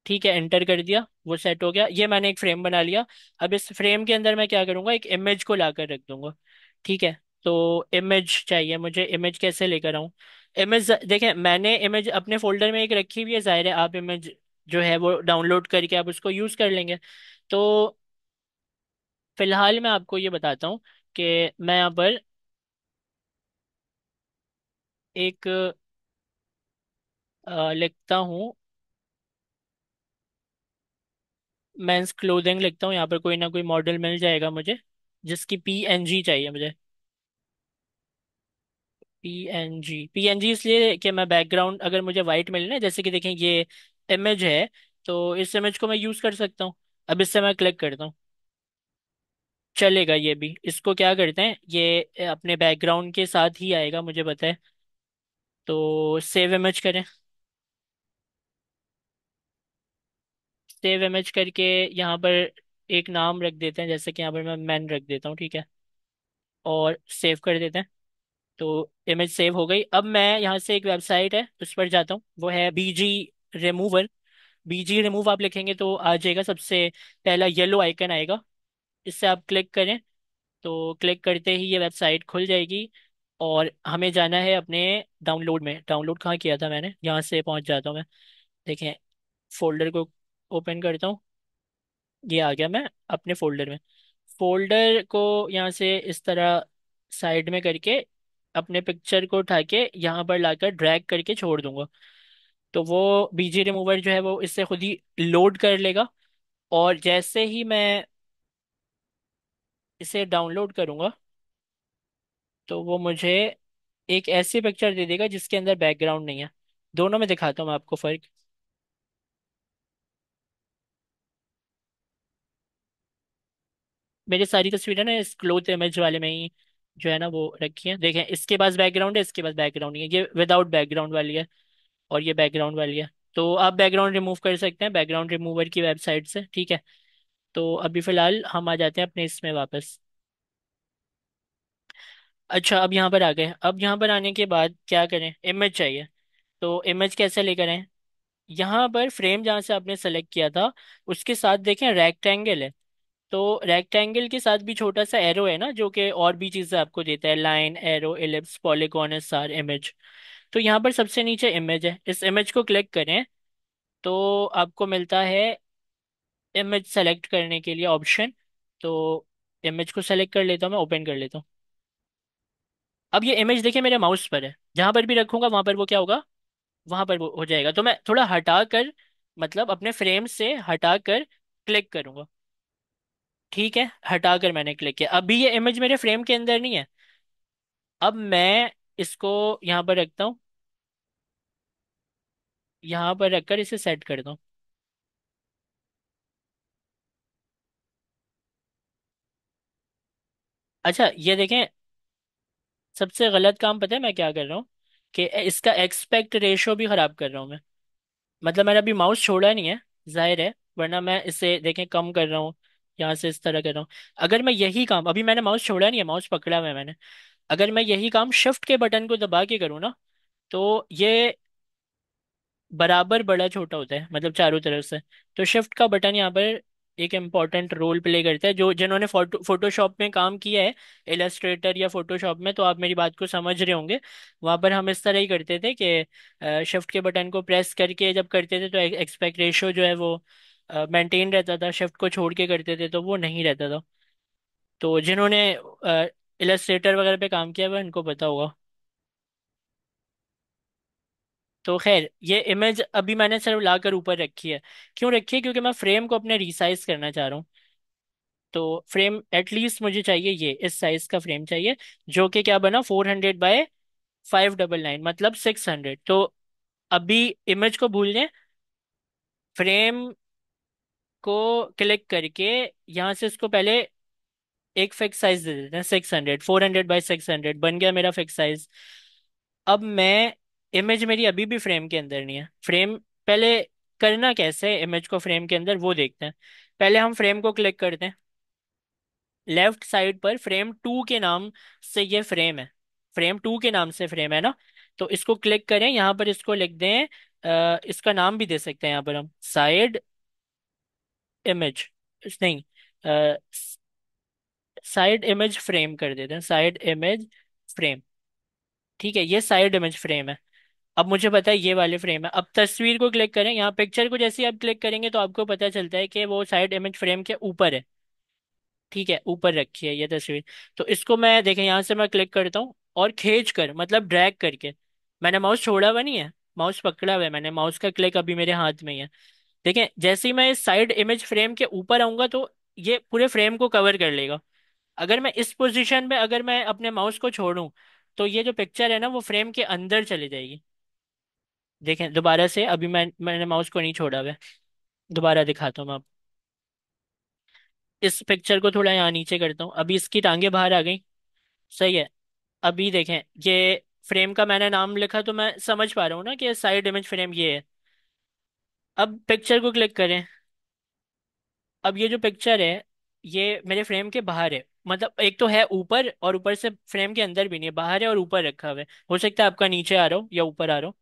Speaker 1: ठीक है एंटर कर दिया वो सेट हो गया ये मैंने एक फ्रेम बना लिया अब इस फ्रेम के अंदर मैं क्या करूंगा एक इमेज को लाकर रख दूंगा ठीक है तो इमेज चाहिए मुझे इमेज कैसे लेकर आऊँ इमेज देखें मैंने इमेज अपने फोल्डर में एक रखी हुई है जाहिर है आप इमेज जो है वो डाउनलोड करके आप उसको यूज़ कर लेंगे तो फिलहाल मैं आपको ये बताता हूँ कि मैं यहाँ पर एक लिखता हूँ मेंस क्लोथिंग लिखता हूँ यहाँ पर कोई ना कोई मॉडल मिल जाएगा मुझे जिसकी पी एन जी चाहिए मुझे पीएनजी पीएनजी इसलिए कि मैं बैकग्राउंड अगर मुझे वाइट मिलना है जैसे कि देखें ये इमेज है तो इस इमेज को मैं यूज कर सकता हूँ अब इससे मैं क्लिक करता हूँ चलेगा ये भी इसको क्या करते हैं ये अपने बैकग्राउंड के साथ ही आएगा मुझे पता है तो सेव इमेज करें सेव इमेज करके यहाँ पर एक नाम रख देते हैं जैसे कि यहाँ पर मैं मैन रख देता हूँ ठीक है और सेव कर देते हैं तो इमेज सेव हो गई अब मैं यहाँ से एक वेबसाइट है उस पर जाता हूँ वो है बीजी बी जी रिमूव आप लिखेंगे तो आ जाएगा सबसे पहला येलो आइकन आएगा इससे आप क्लिक करें तो क्लिक करते ही ये वेबसाइट खुल जाएगी और हमें जाना है अपने डाउनलोड में डाउनलोड कहाँ किया था मैंने यहाँ से पहुँच जाता हूँ मैं देखें फोल्डर को ओपन करता हूँ ये आ गया मैं अपने फोल्डर में फोल्डर को यहाँ से इस तरह साइड में करके अपने पिक्चर को उठा के यहाँ पर लाकर ड्रैग करके छोड़ दूंगा तो वो बीजी रिमूवर जो है वो इससे खुद ही लोड कर लेगा और जैसे ही मैं इसे डाउनलोड करूंगा तो वो मुझे एक ऐसी पिक्चर दे देगा जिसके अंदर बैकग्राउंड नहीं है दोनों में दिखाता हूँ मैं आपको फर्क मेरी सारी तस्वीरें ना इस क्लोथ इमेज वाले में ही जो है ना वो रखी है देखें इसके पास बैकग्राउंड है इसके पास बैकग्राउंड नहीं है ये विदाउट बैकग्राउंड वाली है और ये बैकग्राउंड वाली है तो आप बैकग्राउंड रिमूव कर सकते हैं बैकग्राउंड रिमूवर की वेबसाइट से ठीक है तो अभी फ़िलहाल हम आ जाते हैं अपने इसमें वापस अच्छा अब यहाँ पर आ गए अब यहाँ पर आने के बाद क्या करें इमेज चाहिए तो इमेज कैसे लेकर आए यहाँ पर फ्रेम जहाँ से आपने सेलेक्ट किया था उसके साथ देखें रेक्टेंगल है तो रेक्टेंगल के साथ भी छोटा सा एरो है ना जो कि और भी चीजें आपको देता है line arrow ellipse polygon star image तो यहाँ पर सबसे नीचे इमेज है इस इमेज को क्लिक करें तो आपको मिलता है इमेज सेलेक्ट करने के लिए ऑप्शन तो इमेज को सेलेक्ट कर लेता हूँ मैं ओपन कर लेता हूँ अब ये इमेज देखिए मेरे माउस पर है जहां पर भी रखूंगा वहां पर वो क्या होगा वहां पर वो हो जाएगा तो मैं थोड़ा हटा कर मतलब अपने फ्रेम से हटा कर क्लिक करूंगा ठीक है हटाकर मैंने क्लिक किया अभी ये इमेज मेरे फ्रेम के अंदर नहीं है अब मैं इसको यहाँ पर रखता हूँ यहाँ पर रखकर इसे सेट करता हूं अच्छा ये देखें सबसे गलत काम पता है मैं क्या कर रहा हूँ कि इसका एक्सपेक्ट रेशो भी खराब कर रहा हूँ मैं मतलब मैंने अभी माउस छोड़ा नहीं है जाहिर है वरना मैं इसे देखें कम कर रहा हूँ यहाँ से इस तरह कर रहा हूँ अगर मैं यही काम अभी मैंने माउस छोड़ा नहीं है माउस पकड़ा हुआ है मैंने अगर मैं यही काम शिफ्ट के बटन को दबा के करूँ ना तो ये बराबर बड़ा छोटा होता है मतलब चारों तरफ से तो शिफ्ट का बटन यहाँ पर एक इम्पॉर्टेंट रोल प्ले करता है जो जिन्होंने फोटो फोटोशॉप में काम किया है इलस्ट्रेटर या फोटोशॉप में तो आप मेरी बात को समझ रहे होंगे वहाँ पर हम इस तरह ही करते थे कि शिफ्ट के बटन को प्रेस करके जब करते थे तो एक्सपेक्ट e-, रेशो जो है वो मेंटेन रहता था शिफ्ट को छोड़ के करते थे तो वो नहीं रहता था तो जिन्होंने इलस्ट्रेटर वगैरह पे काम किया है, इनको पता होगा तो खैर ये इमेज अभी मैंने सिर्फ लाकर ऊपर रखी है क्यों रखी है क्योंकि मैं फ्रेम को अपने रिसाइज करना चाह रहा हूँ तो फ्रेम एटलीस्ट मुझे चाहिए ये इस साइज का फ्रेम चाहिए जो कि क्या बना four hundred by five double nine मतलब सिक्स हंड्रेड तो अभी इमेज को भूल जाए फ्रेम को क्लिक करके यहाँ से उसको पहले एक फिक्स साइज दे देते हैं six hundred four hundred by six hundred बन गया मेरा फिक्स साइज अब मैं इमेज मेरी अभी भी फ्रेम के अंदर नहीं है फ्रेम पहले करना कैसे है इमेज को फ्रेम के अंदर वो देखते हैं पहले हम फ्रेम को क्लिक करते हैं लेफ्ट साइड पर फ्रेम टू के नाम से ये फ्रेम है फ्रेम टू के नाम से फ्रेम है ना तो इसको क्लिक करें यहाँ पर इसको लिख दें आ, इसका नाम भी दे सकते हैं यहाँ पर हम साइड इमेज नहीं साइड इमेज फ्रेम कर देते हैं साइड इमेज फ्रेम ठीक है ये साइड इमेज फ्रेम है अब मुझे पता है ये वाले फ्रेम है अब तस्वीर को क्लिक करें यहाँ पिक्चर को जैसे आप क्लिक करेंगे तो आपको पता चलता है कि वो साइड इमेज फ्रेम के ऊपर है ठीक है ऊपर रखी है ये तस्वीर तो इसको मैं देखें यहाँ से मैं क्लिक करता हूँ और खींच कर मतलब ड्रैग करके मैंने माउस छोड़ा हुआ नहीं है माउस पकड़ा हुआ है मैंने माउस का क्लिक अभी मेरे हाथ में ही है देखें जैसे ही मैं इस साइड इमेज फ्रेम के ऊपर आऊंगा तो ये पूरे फ्रेम को कवर कर लेगा अगर मैं इस पोजीशन में अगर मैं अपने माउस को छोड़ूं तो ये जो पिक्चर है ना वो फ्रेम के अंदर चली जाएगी देखें दोबारा से अभी मैं मैंने माउस को नहीं छोड़ा हुआ दोबारा दिखाता हूँ मैं आप इस पिक्चर को थोड़ा यहाँ नीचे करता हूँ अभी इसकी टांगे बाहर आ गई सही है अभी देखें ये फ्रेम का मैंने नाम लिखा तो मैं समझ पा रहा हूँ ना कि साइड इमेज फ्रेम ये है अब पिक्चर को क्लिक करें अब ये जो पिक्चर है ये मेरे फ्रेम के बाहर है मतलब एक तो है ऊपर और ऊपर से फ्रेम के अंदर भी नहीं है बाहर है और ऊपर रखा हुआ है हो सकता है आपका नीचे आ रहा हो या ऊपर आ रहा हो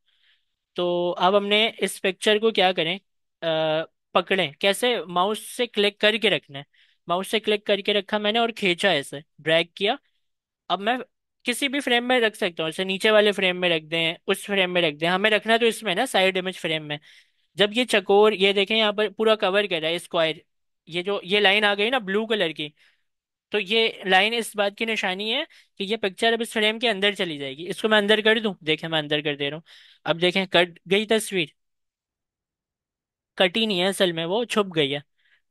Speaker 1: तो अब हमने इस पिक्चर को क्या करें आ, पकड़ें कैसे माउस से क्लिक करके रखना है माउस से क्लिक करके रखा मैंने और खींचा ऐसे ड्रैग किया अब मैं किसी भी फ्रेम में रख सकता हूँ जैसे नीचे वाले फ्रेम में रख दें उस फ्रेम में रख दें हमें रखना तो इसमें ना साइड इमेज फ्रेम में जब ये चकोर ये देखें यहाँ पर पूरा कवर कर रहा है स्क्वायर ये जो ये लाइन आ गई ना ब्लू कलर की तो ये लाइन इस बात की निशानी है कि ये पिक्चर अब इस फ्रेम के अंदर चली जाएगी इसको मैं अंदर कर दूं देखें मैं अंदर कर दे रहा हूँ अब देखें कट गई तस्वीर कटी नहीं है असल में वो छुप गई है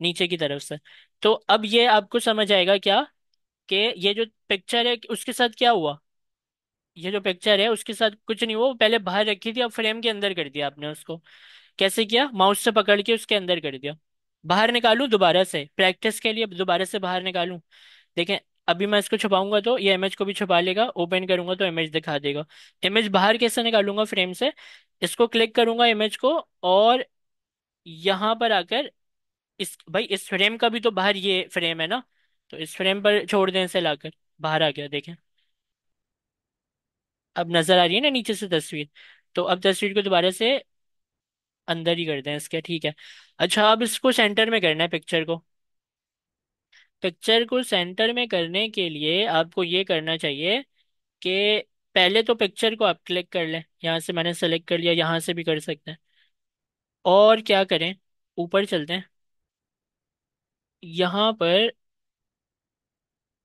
Speaker 1: नीचे की तरफ से तो अब ये आपको समझ आएगा क्या कि ये जो पिक्चर है उसके साथ क्या हुआ ये जो पिक्चर है उसके साथ कुछ नहीं हुआ वो पहले बाहर रखी थी अब फ्रेम के अंदर कर दिया आपने उसको कैसे किया माउस से पकड़ के उसके अंदर कर दिया बाहर निकालूं दोबारा से प्रैक्टिस के लिए दोबारा से बाहर निकालूं देखें अभी मैं इसको छुपाऊंगा तो ये इमेज को भी छुपा लेगा ओपन करूंगा तो इमेज दिखा देगा इमेज बाहर कैसे निकालूंगा फ्रेम से इसको क्लिक करूंगा इमेज को और यहाँ पर आकर इस भाई इस फ्रेम का भी तो बाहर ये फ्रेम है ना तो इस फ्रेम पर छोड़ दें से लाकर बाहर आ गया देखें अब नजर आ रही है ना नीचे से तस्वीर तो अब तस्वीर को दोबारा से अंदर ही करते हैं इसके ठीक है अच्छा अब इसको सेंटर में करना है पिक्चर को पिक्चर को सेंटर में करने के लिए आपको ये करना चाहिए कि पहले तो पिक्चर को आप क्लिक कर लें यहाँ से मैंने सेलेक्ट कर लिया यहाँ से भी कर सकते हैं और क्या करें ऊपर चलते हैं यहाँ पर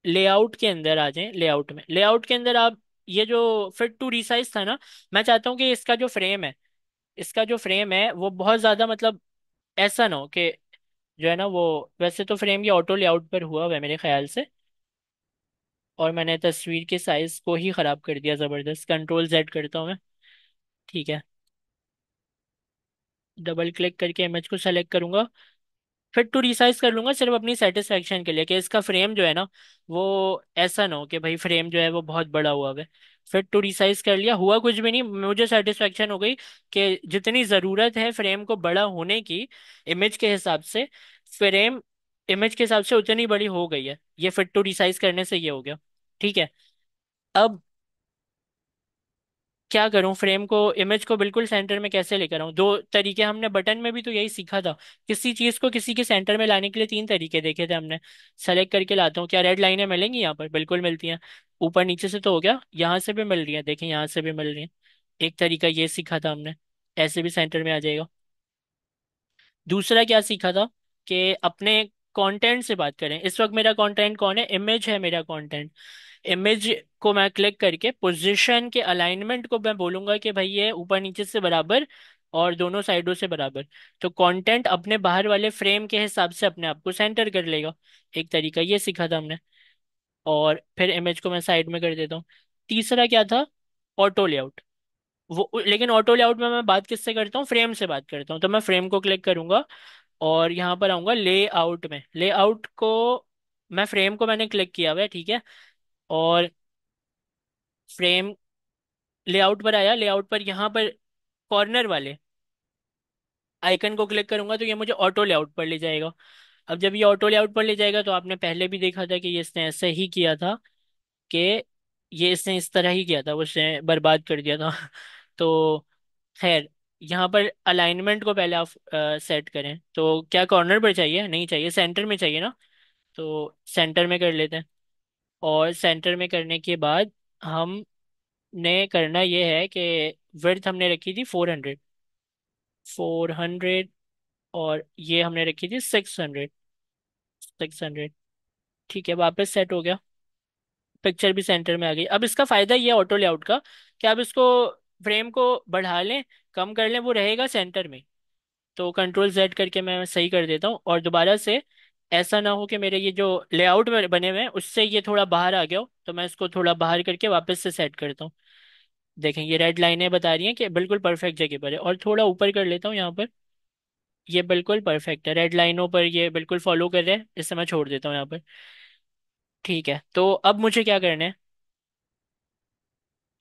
Speaker 1: लेआउट के अंदर आ जाएं लेआउट में लेआउट के अंदर आप ये जो फिट टू रिसाइज था ना मैं चाहता हूँ कि इसका जो फ्रेम है इसका जो फ्रेम है वो बहुत ज़्यादा मतलब ऐसा ना हो कि जो है ना वो वैसे तो फ्रेम ये ऑटो लेआउट पर हुआ हुआ है मेरे ख्याल से और मैंने तस्वीर के साइज को ही ख़राब कर दिया ज़बरदस्त कंट्रोल जेड करता हूँ मैं ठीक है डबल क्लिक करके इमेज को सेलेक्ट करूंगा फिर टू रिसाइज कर लूंगा सिर्फ अपनी सेटिस्फेक्शन के लिए कि इसका फ्रेम जो है ना वो ऐसा ना हो कि भाई फ्रेम जो है वो बहुत बड़ा हुआ है फिर टू रिसाइज कर लिया हुआ कुछ भी नहीं मुझे सेटिस्फेक्शन हो गई कि जितनी ज़रूरत है फ्रेम को बड़ा होने की इमेज के हिसाब से फ्रेम इमेज के हिसाब से उतनी बड़ी हो गई है ये फिट टू रिसाइज करने से ये हो गया ठीक है अब क्या करूं फ्रेम को इमेज को बिल्कुल सेंटर में कैसे लेकर आऊं दो तरीके हमने बटन में भी तो यही सीखा था किसी चीज को किसी के सेंटर में लाने के लिए तीन तरीके देखे थे हमने सेलेक्ट करके लाता हूँ क्या रेड लाइनें मिलेंगी यहाँ पर बिल्कुल मिलती हैं ऊपर नीचे से तो हो गया यहाँ से भी मिल रही है देखें यहाँ से भी मिल रही है एक तरीका ये सीखा था हमने ऐसे भी सेंटर में आ जाएगा दूसरा क्या सीखा था कि अपने कंटेंट से बात करें इस वक्त मेरा कंटेंट कौन है इमेज है मेरा कंटेंट इमेज को मैं क्लिक करके पोजीशन के अलाइनमेंट को मैं बोलूंगा कि भाई ये ऊपर नीचे से बराबर और दोनों साइडों से बराबर तो कंटेंट अपने बाहर वाले फ्रेम के हिसाब से अपने आप को सेंटर कर लेगा एक तरीका ये सीखा था हमने और फिर इमेज को मैं साइड में कर देता हूँ तीसरा क्या था ऑटो लेआउट वो लेकिन ऑटो लेआउट में मैं बात किससे करता हूँ फ्रेम से बात करता हूँ तो मैं फ्रेम को क्लिक करूंगा और यहाँ पर आऊंगा लेआउट में लेआउट को मैं फ्रेम को मैंने क्लिक किया हुआ है ठीक है और फ्रेम लेआउट पर आया लेआउट पर यहाँ पर कॉर्नर वाले आइकन को क्लिक करूंगा तो ये मुझे ऑटो लेआउट पर ले जाएगा अब जब ये ऑटो लेआउट पर ले जाएगा तो आपने पहले भी देखा था कि ये इसने ऐसे ही किया था कि ये इसने इस तरह ही किया था उसने बर्बाद कर दिया था *laughs* तो खैर यहाँ पर अलाइनमेंट को पहले आप सेट करें तो क्या कॉर्नर पर चाहिए नहीं चाहिए सेंटर में चाहिए ना तो सेंटर में कर लेते हैं और सेंटर में करने के बाद हमने करना ये है कि विड्थ हमने रखी थी फोर हंड्रेड फोर हंड्रेड और ये हमने रखी थी सिक्स हंड्रेड सिक्स हंड्रेड ठीक है वापस सेट हो गया पिक्चर भी सेंटर में आ गई अब इसका फायदा ये ऑटो लेआउट का कि आप इसको फ्रेम को बढ़ा लें कम कर लें वो रहेगा सेंटर में तो कंट्रोल जेड करके मैं सही कर देता हूँ और दोबारा से ऐसा ना हो कि मेरे ये जो लेआउट में बने हुए हैं उससे ये थोड़ा बाहर आ गया हो तो मैं इसको थोड़ा बाहर करके वापस से सेट करता हूँ देखें ये रेड लाइनें बता रही हैं कि बिल्कुल परफेक्ट जगह पर है और थोड़ा ऊपर कर लेता हूँ यहाँ पर ये बिल्कुल परफेक्ट है रेड लाइनों पर ये बिल्कुल फॉलो कर रहे हैं इससे मैं छोड़ देता हूँ यहाँ पर ठीक है तो अब मुझे क्या करना है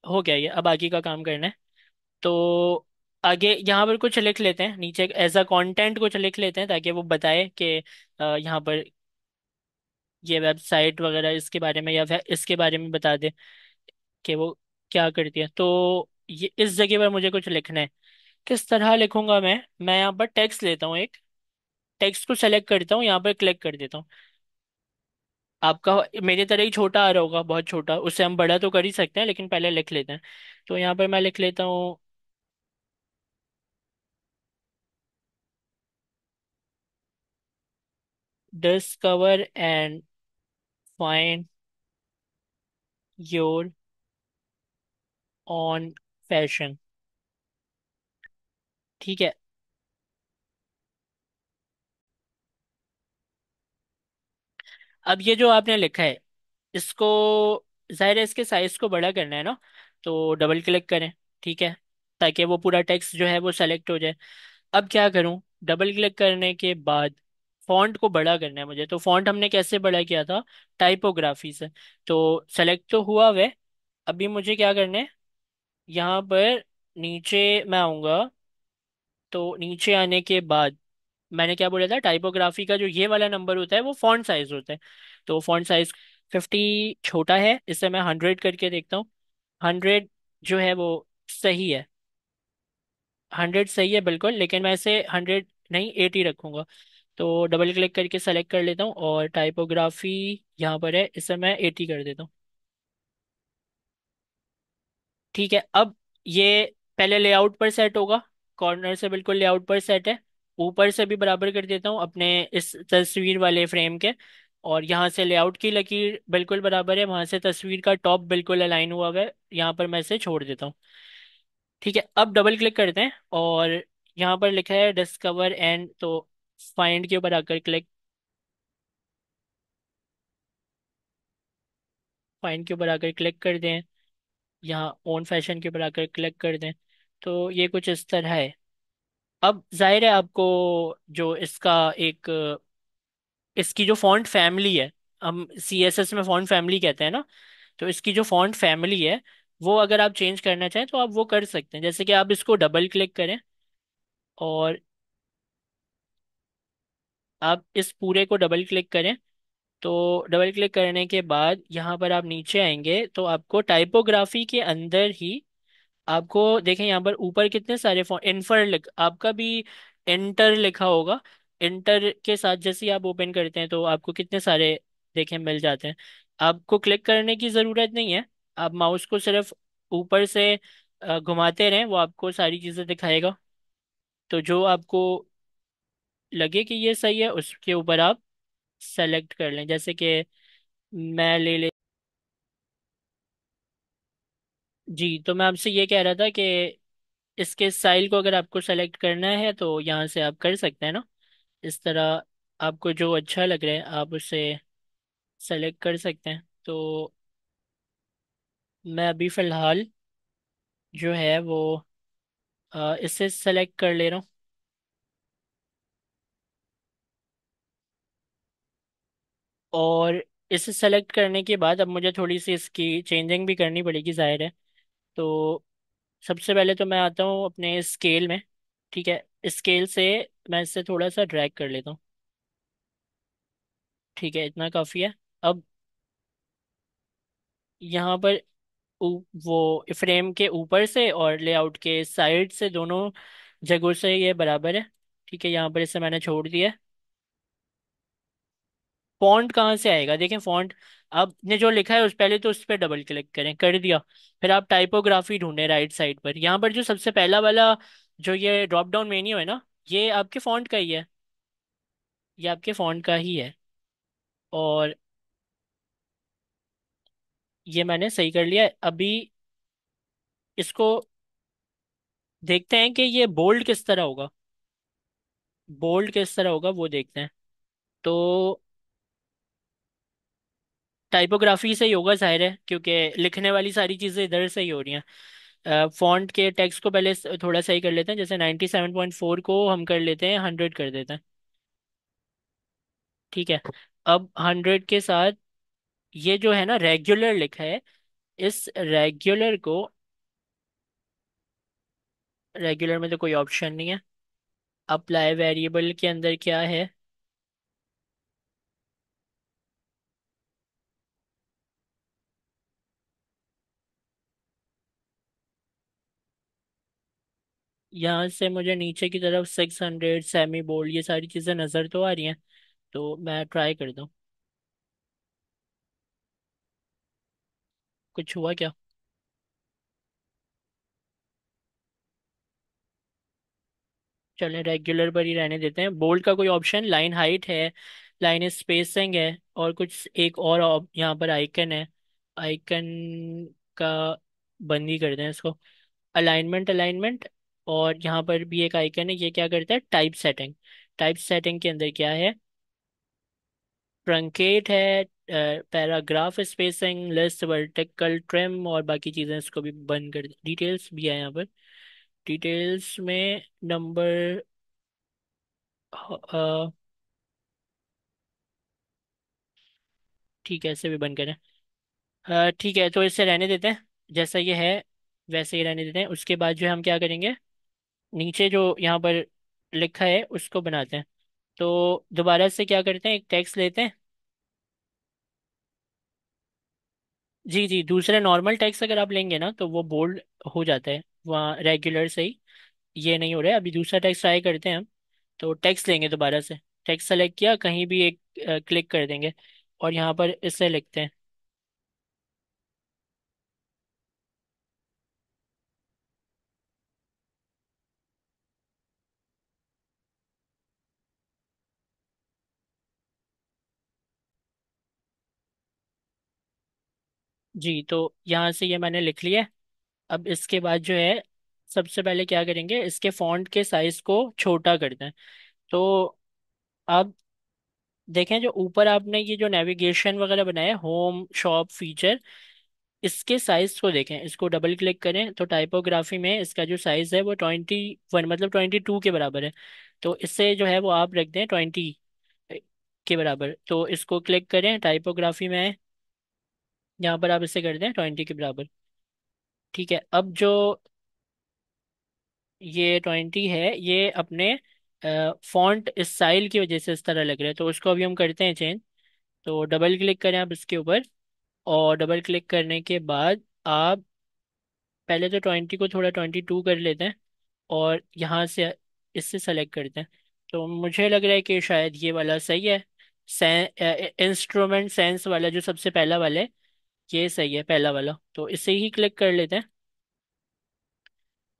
Speaker 1: हो गया ये अब आगे का काम करना है तो आगे यहाँ पर कुछ लिख लेते हैं नीचे एज अ कॉन्टेंट कुछ लिख लेते हैं ताकि वो बताए कि यहाँ पर ये वेबसाइट वगैरह इसके बारे में या फिर इसके बारे में बता दे कि वो क्या करती है तो ये इस जगह पर मुझे कुछ लिखना है किस तरह लिखूंगा मैं मैं यहाँ पर टेक्स्ट लेता हूँ एक टेक्स्ट को सेलेक्ट करता हूँ यहाँ पर क्लिक कर देता हूँ आपका मेरे तरह ही छोटा आ रहा होगा बहुत छोटा उससे हम बड़ा तो कर ही सकते हैं लेकिन पहले लिख लेते हैं तो यहाँ पर मैं लिख लेता हूँ discover and find your own fashion ठीक है अब ये जो आपने लिखा है इसको जाहिर है इसके साइज को बड़ा करना है ना तो डबल क्लिक करें ठीक है ताकि वो पूरा टेक्स्ट जो है वो सेलेक्ट हो जाए अब क्या करूं डबल क्लिक करने के बाद फॉन्ट को बड़ा करना है मुझे तो फॉन्ट हमने कैसे बड़ा किया था टाइपोग्राफी से तो सेलेक्ट तो हुआ वह अभी मुझे क्या करना है यहाँ पर नीचे मैं आऊँगा तो नीचे आने के बाद मैंने क्या बोला था टाइपोग्राफी का जो ये वाला नंबर होता है वो फॉन्ट साइज होता है तो फॉन्ट साइज फिफ्टी छोटा है इसे मैं हंड्रेड करके देखता हूँ हंड्रेड जो है वो सही है हंड्रेड सही है बिल्कुल लेकिन मैं इसे हंड्रेड नहीं एटी रखूंगा तो डबल क्लिक करके सेलेक्ट कर लेता हूँ और टाइपोग्राफी यहाँ पर है इसे मैं एटी कर देता हूँ ठीक है अब ये पहले लेआउट पर सेट होगा कॉर्नर से बिल्कुल लेआउट पर सेट है ऊपर से भी बराबर कर देता हूँ अपने इस तस्वीर वाले फ्रेम के और यहाँ से लेआउट की लकीर बिल्कुल बराबर है वहाँ से तस्वीर का टॉप बिल्कुल अलाइन हुआ हुआ है यहाँ पर मैं इसे छोड़ देता हूँ ठीक है अब डबल क्लिक करते हैं और यहाँ पर लिखा है डिस्कवर एंड तो फाइंड के ऊपर आकर क्लिक फाइंड के ऊपर आकर क्लिक कर दें यहाँ ओन फैशन के ऊपर आकर क्लिक कर दें तो ये कुछ इस तरह है अब जाहिर है आपको जो इसका एक इसकी जो फॉन्ट फैमिली है हम सी एस एस में फॉन्ट फैमिली कहते हैं ना तो इसकी जो फॉन्ट फैमिली है वो अगर आप चेंज करना चाहें तो आप वो कर सकते हैं जैसे कि आप इसको डबल क्लिक करें और आप इस पूरे को डबल क्लिक करें तो डबल क्लिक करने के बाद यहाँ पर आप नीचे आएंगे तो आपको टाइपोग्राफी के अंदर ही आपको देखें यहाँ पर ऊपर कितने सारे फॉन्ट इन्फर लिख आपका भी एंटर लिखा होगा एंटर के साथ जैसे ही आप ओपन करते हैं तो आपको कितने सारे देखें मिल जाते हैं आपको क्लिक करने की ज़रूरत नहीं है आप माउस को सिर्फ ऊपर से घुमाते रहें वो आपको सारी चीज़ें दिखाएगा तो जो आपको लगे कि ये सही है उसके ऊपर आप सेलेक्ट कर लें जैसे कि मैं ले ले जी तो मैं आपसे ये कह रहा था कि इसके स्टाइल को अगर आपको सेलेक्ट करना है तो यहाँ से आप कर सकते हैं ना इस तरह आपको जो अच्छा लग रहा है आप उसे सेलेक्ट कर सकते हैं तो मैं अभी फ़िलहाल जो है वो इससे इसे सेलेक्ट कर ले रहा हूँ और इसे सेलेक्ट करने के बाद अब मुझे थोड़ी सी इसकी चेंजिंग भी करनी पड़ेगी जाहिर है तो सबसे पहले तो मैं आता हूँ अपने स्केल में ठीक है स्केल से मैं इसे थोड़ा सा ड्रैग कर लेता हूँ ठीक है इतना काफ़ी है अब यहाँ पर वो फ्रेम के ऊपर से और लेआउट के साइड से दोनों जगहों से ये बराबर है ठीक है यहाँ पर इसे मैंने छोड़ दिया है फॉन्ट कहाँ से आएगा देखें फॉन्ट आपने जो लिखा है उस पहले तो उस पर डबल क्लिक करें कर दिया फिर आप टाइपोग्राफी ढूंढें राइट साइड पर यहाँ पर जो सबसे पहला वाला जो ये ड्रॉप डाउन मेन्यू है ना ये आपके फॉन्ट का ही है ये आपके फॉन्ट का ही है और ये मैंने सही कर लिया अभी इसको देखते हैं कि ये बोल्ड किस तरह होगा बोल्ड किस तरह होगा वो देखते हैं तो टाइपोग्राफी से ही होगा जाहिर है क्योंकि लिखने वाली सारी चीज़ें इधर से ही हो रही हैं फॉन्ट के टेक्स्ट को पहले थोड़ा सही कर लेते हैं जैसे नाइन्टी सेवन पॉइंट फोर को हम कर लेते हैं हंड्रेड कर देते हैं ठीक है अब हंड्रेड के साथ ये जो है ना रेगुलर लिखा है इस रेगुलर को रेगुलर में तो कोई ऑप्शन नहीं है अप्लाई वेरिएबल के अंदर क्या है यहाँ से मुझे नीचे की तरफ सिक्स हंड्रेड सेमी बोल्ड ये सारी चीज़ें नज़र तो आ रही हैं तो मैं ट्राई करता हूँ कुछ हुआ क्या चलें रेगुलर पर ही रहने देते हैं बोल्ड का कोई ऑप्शन लाइन हाइट है लाइन स्पेसिंग है और कुछ एक और यहाँ पर आइकन है आइकन का बंद ही कर दें इसको अलाइनमेंट अलाइनमेंट और यहाँ पर भी एक आइकन है ये क्या करता है टाइप सेटिंग टाइप सेटिंग के अंदर क्या है ट्रंकेट है paragraph spacing list vertical trim और बाकी चीज़ें इसको भी बंद कर डिटेल्स भी है यहाँ पर डिटेल्स में नंबर ठीक है ऐसे भी बंद करें ठीक है तो इसे रहने देते हैं जैसा ये है वैसे ही रहने देते हैं उसके बाद जो है हम क्या करेंगे नीचे जो यहाँ पर लिखा है उसको बनाते हैं तो दोबारा से क्या करते हैं एक टेक्स्ट लेते हैं जी जी दूसरा नॉर्मल टेक्स्ट अगर आप लेंगे ना तो वो बोल्ड हो जाता है वहाँ रेगुलर से ही ये नहीं हो रहा है अभी दूसरा टेक्स्ट ट्राई करते हैं हम तो टेक्स्ट लेंगे दोबारा से टेक्स्ट सेलेक्ट किया कहीं भी एक क्लिक कर देंगे और यहाँ पर इसे लिखते हैं जी तो यहाँ से ये मैंने लिख लिया अब इसके बाद जो है सबसे पहले क्या करेंगे इसके फॉन्ट के साइज को छोटा कर दें तो अब देखें जो ऊपर आपने ये जो नेविगेशन वगैरह बनाया होम शॉप फीचर इसके साइज को देखें इसको डबल क्लिक करें तो टाइपोग्राफी में इसका जो साइज है वो ट्वेंटी वन मतलब ट्वेंटी टू के बराबर है तो इससे जो है वो आप रख दें ट्वेंटी के बराबर तो इसको क्लिक करें टाइपोग्राफी में यहाँ पर आप इसे कर दें ट्वेंटी के बराबर ठीक है अब जो ये ट्वेंटी है ये अपने फॉन्ट स्टाइल की वजह से इस तरह लग रहा है तो उसको अभी हम करते हैं चेंज तो डबल क्लिक करें आप इसके ऊपर और डबल क्लिक करने के बाद आप पहले तो ट्वेंटी को थोड़ा ट्वेंटी टू कर लेते हैं और यहाँ से इससे सेलेक्ट करते हैं तो मुझे लग रहा है कि शायद ये वाला सही है सें इंस्ट्रूमेंट सेंस वाला जो सबसे पहला वाला है ये सही है पहला वाला तो इसे ही क्लिक कर लेते हैं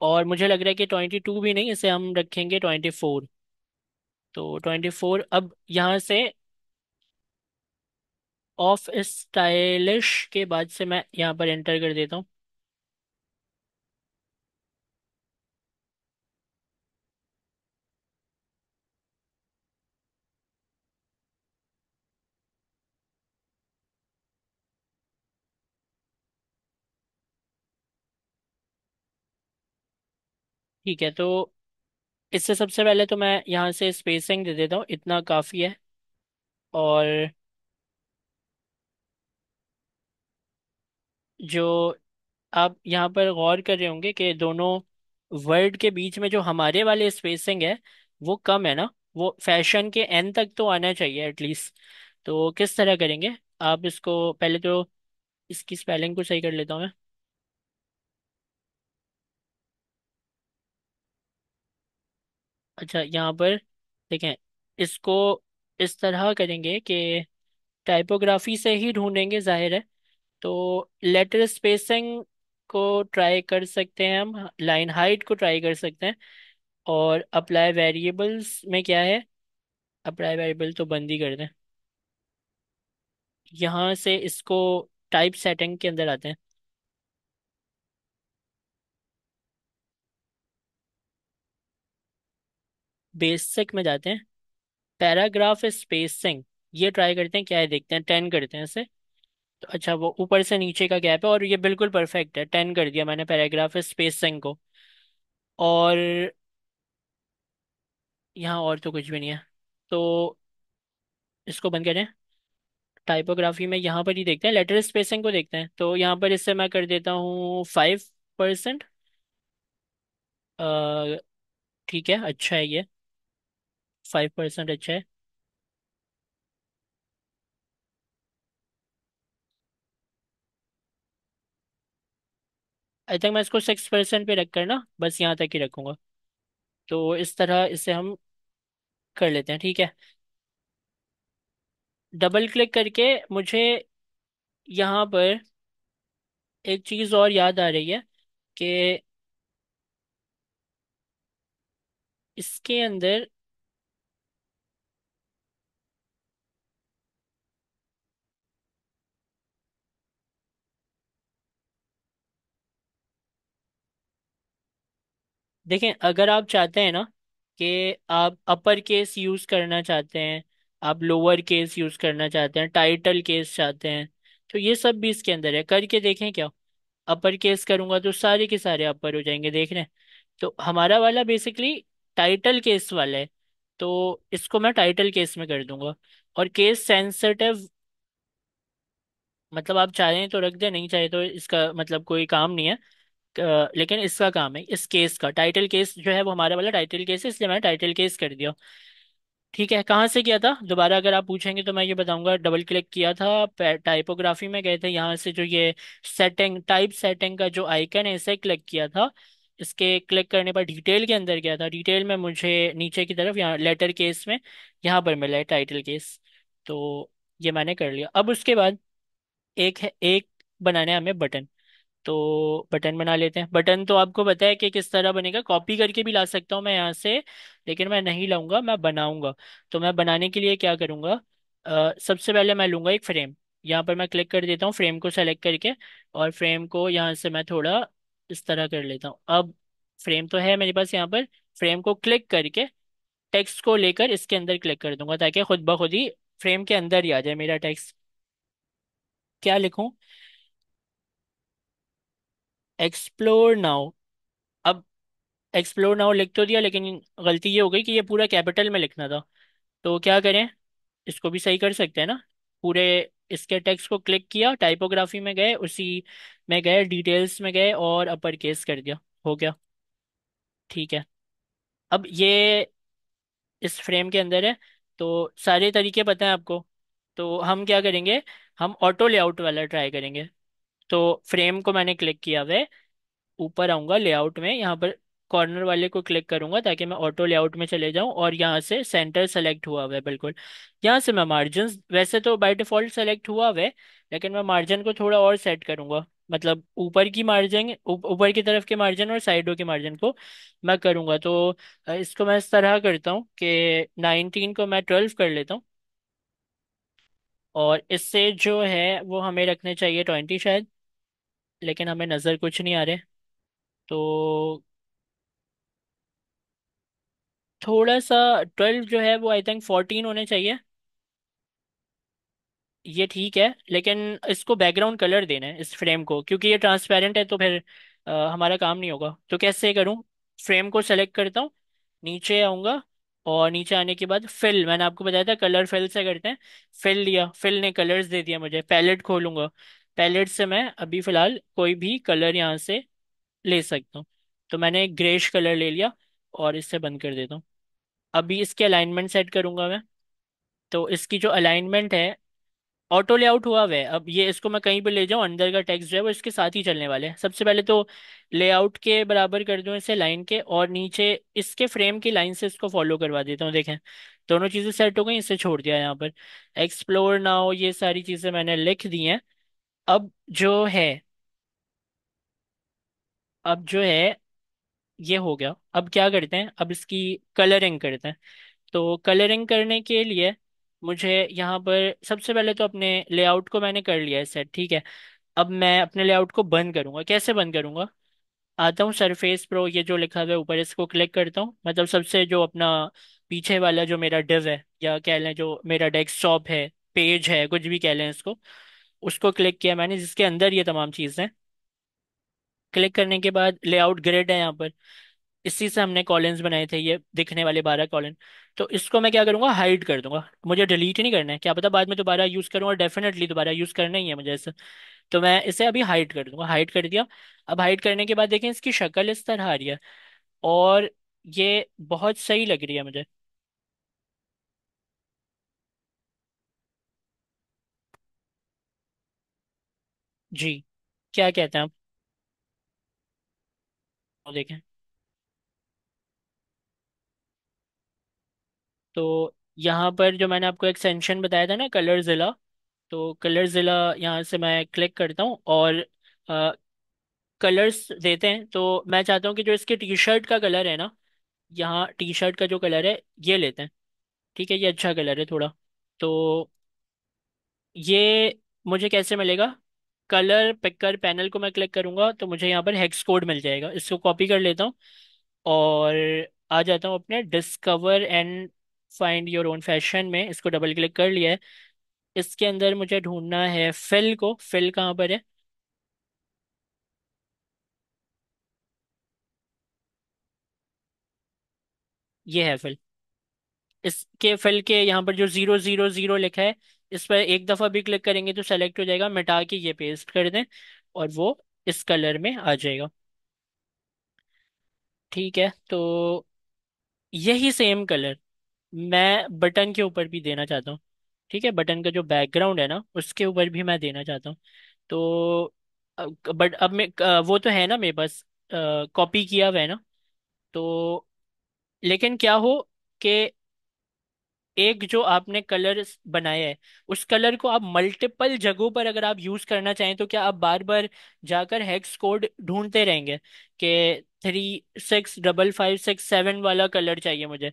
Speaker 1: और मुझे लग रहा है कि ट्वेंटी टू भी नहीं इसे हम रखेंगे ट्वेंटी फोर तो ट्वेंटी फोर अब यहाँ से ऑफ स्टाइलिश के बाद से मैं यहाँ पर एंटर कर देता हूँ ठीक है तो इससे सबसे पहले तो मैं यहाँ से स्पेसिंग दे देता हूँ इतना काफ़ी है और जो आप यहाँ पर गौर कर रहे होंगे कि दोनों वर्ड के बीच में जो हमारे वाले स्पेसिंग है वो कम है ना वो फैशन के एंड तक तो आना चाहिए एटलीस्ट तो किस तरह करेंगे आप इसको पहले तो इसकी स्पेलिंग को सही कर लेता हूँ मैं अच्छा यहाँ पर देखें इसको इस तरह करेंगे कि टाइपोग्राफी से ही ढूंढेंगे जाहिर है तो लेटर स्पेसिंग को ट्राई कर सकते हैं हम लाइन हाइट को ट्राई कर सकते हैं और अप्लाई वेरिएबल्स में क्या है अप्लाई वेरिएबल तो बंद ही कर दें यहाँ से इसको टाइप सेटिंग के अंदर आते हैं बेसिक में जाते हैं पैराग्राफ स्पेसिंग ये ट्राई करते हैं क्या है देखते हैं टेन करते हैं इसे तो अच्छा वो ऊपर से नीचे का गैप है और ये बिल्कुल परफेक्ट है टेन कर दिया मैंने पैराग्राफ स्पेसिंग को और यहाँ और तो कुछ भी नहीं है तो इसको बंद करें टाइपोग्राफी में यहाँ पर ही देखते हैं लेटर स्पेसिंग को देखते हैं तो यहाँ पर इससे मैं कर देता हूँ फाइव परसेंट ठीक है अच्छा है ये फाइव परसेंटेज है आई थिंक मैं इसको सिक्स परसेंट पे रख कर ना बस यहाँ तक ही रखूंगा तो इस तरह इसे हम कर लेते हैं ठीक है डबल क्लिक करके मुझे यहाँ पर एक चीज़ और याद आ रही है कि इसके अंदर देखें अगर आप चाहते हैं ना कि आप अपर केस यूज़ करना चाहते हैं आप लोअर केस यूज़ करना चाहते हैं टाइटल केस चाहते हैं तो ये सब भी इसके अंदर है करके देखें क्या अपर केस करूंगा तो सारे के सारे अपर हो जाएंगे देख रहे हैं तो हमारा वाला बेसिकली टाइटल केस वाला है तो इसको मैं टाइटल केस में कर दूंगा और केस सेंसिटिव मतलब आप चाहें तो रख दें नहीं चाहे तो इसका मतलब कोई काम नहीं है लेकिन इसका काम है इस केस का टाइटल केस जो है वो हमारा वाला टाइटल केस है इसलिए मैंने टाइटल केस कर दिया ठीक है कहाँ से किया था दोबारा अगर आप पूछेंगे तो मैं ये बताऊंगा डबल क्लिक किया था टाइपोग्राफी में गए थे यहाँ से जो ये सेटिंग टाइप सेटिंग का जो आइकन है इसे क्लिक किया था इसके क्लिक करने पर डिटेल के अंदर गया था डिटेल में मुझे नीचे की तरफ यहाँ लेटर केस में यहाँ पर मिला है टाइटल केस तो ये मैंने कर लिया अब उसके बाद एक है एक बनाने हमें बटन तो बटन बना लेते हैं बटन तो आपको पता है कि किस तरह बनेगा कॉपी करके भी ला सकता हूँ मैं यहाँ से लेकिन मैं नहीं लाऊंगा मैं बनाऊंगा तो मैं बनाने के लिए क्या करूँगा सबसे पहले मैं लूंगा एक फ्रेम यहाँ पर मैं क्लिक कर देता हूँ फ्रेम को सेलेक्ट करके और फ्रेम को यहाँ से मैं थोड़ा इस तरह कर लेता हूँ अब फ्रेम तो है मेरे पास यहाँ पर फ्रेम को क्लिक करके टेक्स्ट को लेकर इसके अंदर क्लिक कर दूंगा ताकि खुद ब खुद ही फ्रेम के अंदर ही आ जाए मेरा टेक्स्ट क्या लिखूं एक्सप्लोर नाउ अब एक्सप्लोर नाउ लिख तो दिया लेकिन गलती ये हो गई कि ये पूरा कैपिटल में लिखना था तो क्या करें इसको भी सही कर सकते हैं ना पूरे इसके टेक्स्ट को क्लिक किया टाइपोग्राफी में गए उसी में गए डिटेल्स में गए और अपर केस कर दिया हो गया ठीक है अब ये इस फ्रेम के अंदर है तो सारे तरीके पता हैं आपको तो हम क्या करेंगे हम ऑटो लेआउट वाला ट्राई करेंगे तो फ्रेम को मैंने क्लिक किया हुआ है ऊपर आऊँगा लेआउट में यहाँ पर कॉर्नर वाले को क्लिक करूंगा ताकि मैं ऑटो लेआउट में चले जाऊं और यहाँ से सेंटर सेलेक्ट हुआ हुआ है बिल्कुल यहाँ से मैं मार्जिन वैसे तो बाय डिफॉल्ट सेलेक्ट हुआ हुआ है लेकिन मैं मार्जिन को थोड़ा और सेट करूंगा मतलब ऊपर की मार्जिन ऊपर की तरफ के मार्जिन और साइडों के मार्जिन को मैं करूंगा तो इसको मैं इस तरह करता हूँ कि नाइनटीन को मैं ट्वेल्व कर लेता हूँ और इससे जो है वो हमें रखने चाहिए ट्वेंटी शायद लेकिन हमें नज़र कुछ नहीं आ रहे तो थोड़ा सा ट्वेल्व जो है वो आई थिंक फोर्टीन होने चाहिए ये ठीक है लेकिन इसको बैकग्राउंड कलर देना है इस फ्रेम को क्योंकि ये ट्रांसपेरेंट है तो फिर आ, हमारा काम नहीं होगा तो कैसे करूँ फ्रेम को सेलेक्ट करता हूँ नीचे आऊँगा और नीचे आने के बाद फिल मैंने आपको बताया था कलर फिल से करते हैं फिल लिया फिल ने कलर्स दे दिया मुझे पैलेट खोलूंगा पैलेट से मैं अभी फिलहाल कोई भी कलर यहाँ से ले सकता हूँ तो मैंने एक ग्रेश कलर ले लिया और इससे बंद कर देता हूँ अभी इसके अलाइनमेंट सेट करूँगा मैं तो इसकी जो अलाइनमेंट है ऑटो लेआउट हुआ हुआ है अब ये इसको मैं कहीं भी ले जाऊँ अंदर का टेक्स्ट जो है वो इसके साथ ही चलने वाले हैं सबसे पहले तो लेआउट के बराबर कर दूँ इसे लाइन के और नीचे इसके फ्रेम की लाइन से इसको फॉलो करवा देता हूँ देखें दोनों चीज़ें सेट हो गई इसे छोड़ दिया यहाँ पर एक्सप्लोर ना हो ये सारी चीज़ें मैंने लिख दी हैं अब जो है अब जो है ये हो गया अब क्या करते हैं अब इसकी कलरिंग करते हैं तो कलरिंग करने के लिए मुझे यहाँ पर सबसे पहले तो अपने लेआउट को मैंने कर लिया है सेट ठीक है अब मैं अपने लेआउट को बंद करूँगा कैसे बंद करूँगा आता हूँ सरफेस प्रो ये जो लिखा हुआ है ऊपर इसको क्लिक करता हूँ मतलब सबसे जो अपना पीछे वाला जो मेरा डिव है या कह लें जो मेरा डेस्कटॉप है पेज है कुछ भी कह लें इसको उसको क्लिक किया मैंने जिसके अंदर ये तमाम चीज़ है क्लिक करने के बाद लेआउट ग्रिड है यहाँ पर इसी से हमने कॉलम्स बनाए थे ये दिखने वाले बारह कॉलम तो इसको मैं क्या करूँगा हाइड कर दूंगा मुझे डिलीट नहीं करना है क्या पता बाद में दोबारा यूज़ करूँगा डेफिनेटली दोबारा यूज़ करना ही है मुझे ऐसे तो मैं इसे अभी हाइड कर दूंगा हाइड कर दिया अब हाइड करने के बाद देखें इसकी शक्ल इस तरह आ रही है और ये बहुत सही लग रही है मुझे जी क्या कहते हैं आप देखें तो यहाँ पर जो मैंने आपको एक्सटेंशन बताया था ना कलर ज़िला तो कलर ज़िला यहाँ से मैं क्लिक करता हूँ और कलर्स देते हैं तो मैं चाहता हूँ कि जो इसके टी शर्ट का कलर है ना यहाँ टी शर्ट का जो कलर है ये लेते हैं ठीक है ये अच्छा कलर है थोड़ा तो ये मुझे कैसे मिलेगा कलर पिकर पैनल को मैं क्लिक करूंगा तो मुझे यहाँ पर हेक्स कोड मिल जाएगा इसको कॉपी कर लेता हूँ और आ जाता हूँ अपने discover and find your own fashion में इसको डबल क्लिक कर लिया है इसके अंदर मुझे ढूंढना है फिल को फिल कहाँ पर है ये है फिल इसके फिल के यहाँ पर जो जीरो जीरो जीरो लिखा है इस पर एक दफ़ा भी क्लिक करेंगे तो सेलेक्ट हो जाएगा मिटा के ये पेस्ट कर दें और वो इस कलर में आ जाएगा ठीक है तो यही सेम कलर मैं बटन के ऊपर भी देना चाहता हूँ ठीक है बटन का जो बैकग्राउंड है ना उसके ऊपर भी मैं देना चाहता हूँ तो बट अब मैं वो तो है ना मेरे पास कॉपी किया हुआ है ना तो लेकिन क्या हो कि एक जो आपने कलर बनाया है उस कलर को आप मल्टीपल जगहों पर अगर आप यूज करना चाहें तो क्या आप बार बार जाकर हेक्स कोड ढूंढते रहेंगे कि three six double five six seven वाला कलर चाहिए मुझे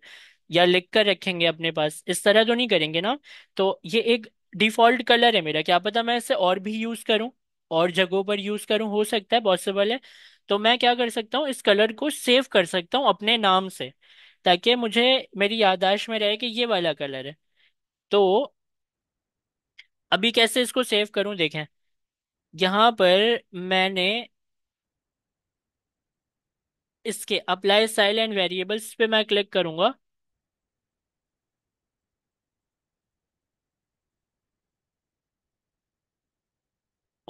Speaker 1: या लिख कर रखेंगे अपने पास इस तरह तो नहीं करेंगे ना तो ये एक डिफॉल्ट कलर है मेरा क्या पता मैं इसे और भी यूज करूँ और जगहों पर यूज करूं हो सकता है पॉसिबल है तो मैं क्या कर सकता हूँ इस कलर को सेव कर सकता हूँ अपने नाम से કે મુજે મેરી યાદેશ મે રહે કે યે વાલા કલર હે તો અભી કસે ઇસકો સેવ કરું દેખેા યહા પર મેને ઇસકે એપ્લાય સાઇલેન્ડ વેરીએબલ્સ પે મે ક્લિક કરુંગા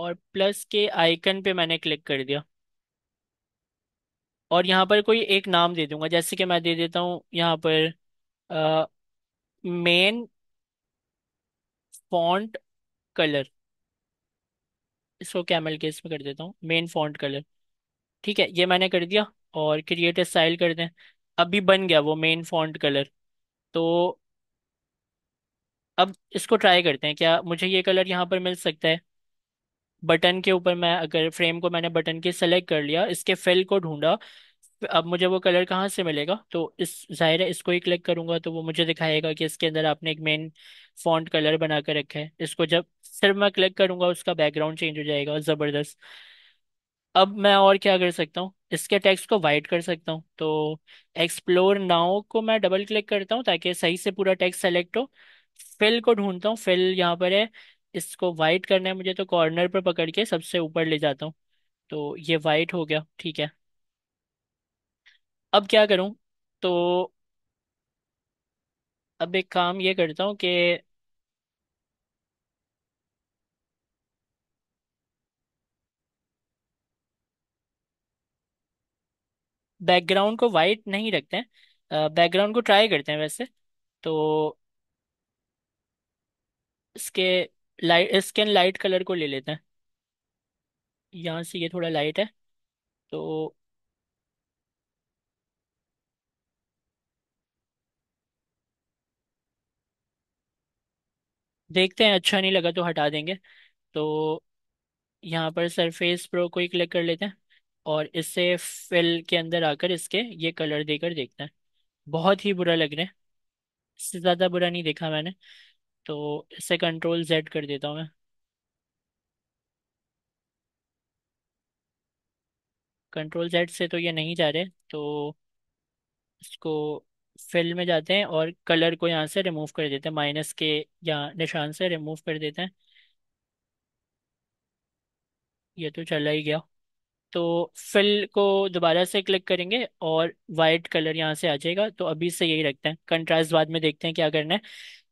Speaker 1: ઓર પ્લસ કે આઇકન પે મેને ક્લિક કર દિયા और यहाँ पर कोई एक नाम दे दूंगा जैसे कि मैं दे देता हूँ यहाँ पर मेन फॉन्ट कलर इसको कैमल केस में कर देता हूँ मेन फॉन्ट कलर ठीक है ये मैंने कर दिया और क्रिएट स्टाइल कर दें अभी बन गया वो मेन फॉन्ट कलर तो अब इसको ट्राई करते हैं क्या मुझे ये कलर यहाँ पर मिल सकता है बटन के ऊपर मैं अगर फ्रेम को मैंने बटन के सेलेक्ट कर लिया इसके फिल को ढूंढा अब मुझे वो कलर कहाँ से मिलेगा तो इस जाहिर है इसको ही क्लिक करूंगा तो वो मुझे दिखाएगा कि इसके अंदर आपने एक मेन फॉन्ट कलर बना कर रखा है इसको जब सिर्फ मैं क्लिक करूंगा उसका बैकग्राउंड चेंज हो जाएगा ज़बरदस्त अब मैं और क्या कर सकता हूँ इसके टेक्स्ट को वाइट कर सकता हूँ तो एक्सप्लोर नाउ को मैं डबल क्लिक करता हूँ ताकि सही से पूरा टेक्स्ट सेलेक्ट हो फिल को ढूंढता हूँ फिल यहाँ पर है इसको वाइट करना है मुझे तो कॉर्नर पर पकड़ के सबसे ऊपर ले जाता हूँ तो ये वाइट हो गया ठीक है अब क्या करूँ तो अब एक काम ये करता हूँ कि बैकग्राउंड को वाइट नहीं रखते हैं बैकग्राउंड को ट्राई करते हैं वैसे तो इसके लाइट स्किन लाइट कलर को ले लेते हैं यहाँ से ये थोड़ा लाइट है तो देखते हैं अच्छा नहीं लगा तो हटा देंगे तो यहाँ पर सरफेस प्रो को ही क्लिक कर लेते हैं और इससे फिल के अंदर आकर इसके ये कलर देकर देखते हैं बहुत ही बुरा लग रहा है इससे ज़्यादा बुरा नहीं देखा मैंने तो इसे कंट्रोल जेड कर देता हूँ मैं कंट्रोल जेड से तो ये नहीं जा रहे तो इसको फिल में जाते हैं और कलर को यहाँ से रिमूव कर देते हैं माइनस के यहाँ निशान से रिमूव कर देते हैं ये तो चला ही गया तो फिल को दोबारा से क्लिक करेंगे और वाइट कलर यहाँ से आ जाएगा तो अभी से यही रखते हैं कंट्रास्ट बाद में देखते हैं क्या करना है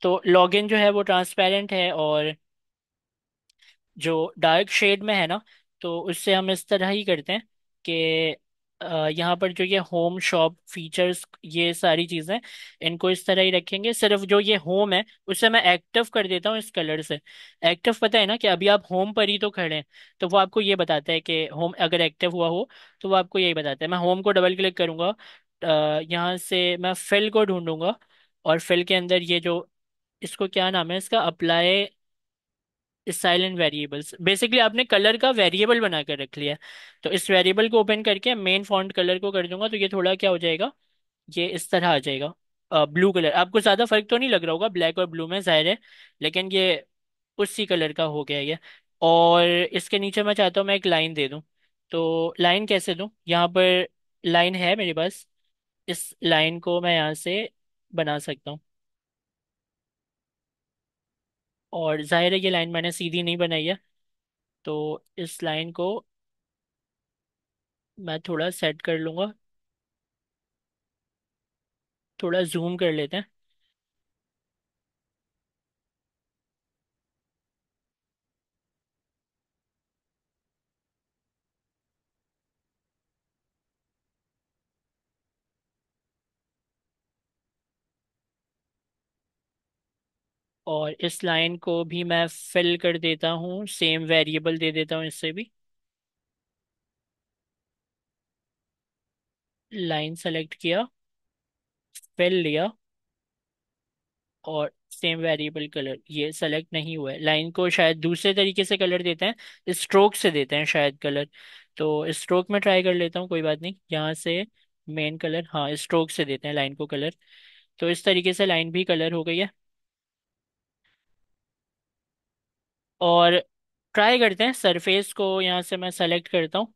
Speaker 1: तो लॉगिन जो है वो ट्रांसपेरेंट है और जो डार्क शेड में है ना तो उससे हम इस तरह ही करते हैं कि यहाँ पर जो ये होम शॉप फीचर्स ये सारी चीज़ें इनको इस तरह ही रखेंगे सिर्फ जो ये होम है उसे मैं एक्टिव कर देता हूँ इस कलर से एक्टिव पता है ना कि अभी आप होम पर ही तो खड़े हैं तो वो आपको ये बताता है कि होम अगर एक्टिव हुआ हो तो वो आपको यही बताता है मैं होम को डबल क्लिक करूंगा यहाँ से मैं फिल को ढूंढूंगा और फिल के अंदर ये जो इसको क्या नाम है इसका अप्लाई साइलेंट वेरिएबल्स बेसिकली आपने कलर का वेरिएबल बना कर रख लिया है तो इस वेरिएबल को ओपन करके मेन फॉन्ट कलर को कर दूंगा तो ये थोड़ा क्या हो जाएगा ये इस तरह आ जाएगा ब्लू कलर आपको ज़्यादा फर्क तो नहीं लग रहा होगा ब्लैक और ब्लू में ज़ाहिर है लेकिन ये उसी कलर का हो गया ये और इसके नीचे मैं चाहता हूँ मैं एक लाइन दे दूँ तो लाइन कैसे दूँ यहाँ पर लाइन है मेरे पास इस लाइन को मैं यहाँ से बना सकता हूँ और जाहिर है ये लाइन मैंने सीधी नहीं बनाई है तो इस लाइन को मैं थोड़ा सेट कर लूँगा थोड़ा जूम कर लेते हैं और इस लाइन को भी मैं फिल कर देता हूँ सेम वेरिएबल दे देता हूँ इससे भी लाइन सेलेक्ट किया फिल लिया और सेम वेरिएबल कलर ये सेलेक्ट नहीं हुआ है लाइन को शायद दूसरे तरीके से कलर देते हैं स्ट्रोक से देते हैं शायद कलर तो स्ट्रोक में ट्राई कर लेता हूँ कोई बात नहीं यहाँ से मेन कलर हाँ स्ट्रोक से देते हैं लाइन को कलर तो इस तरीके से लाइन भी कलर हो गई है और ट्राई करते हैं सरफेस को यहाँ से मैं सेलेक्ट करता हूँ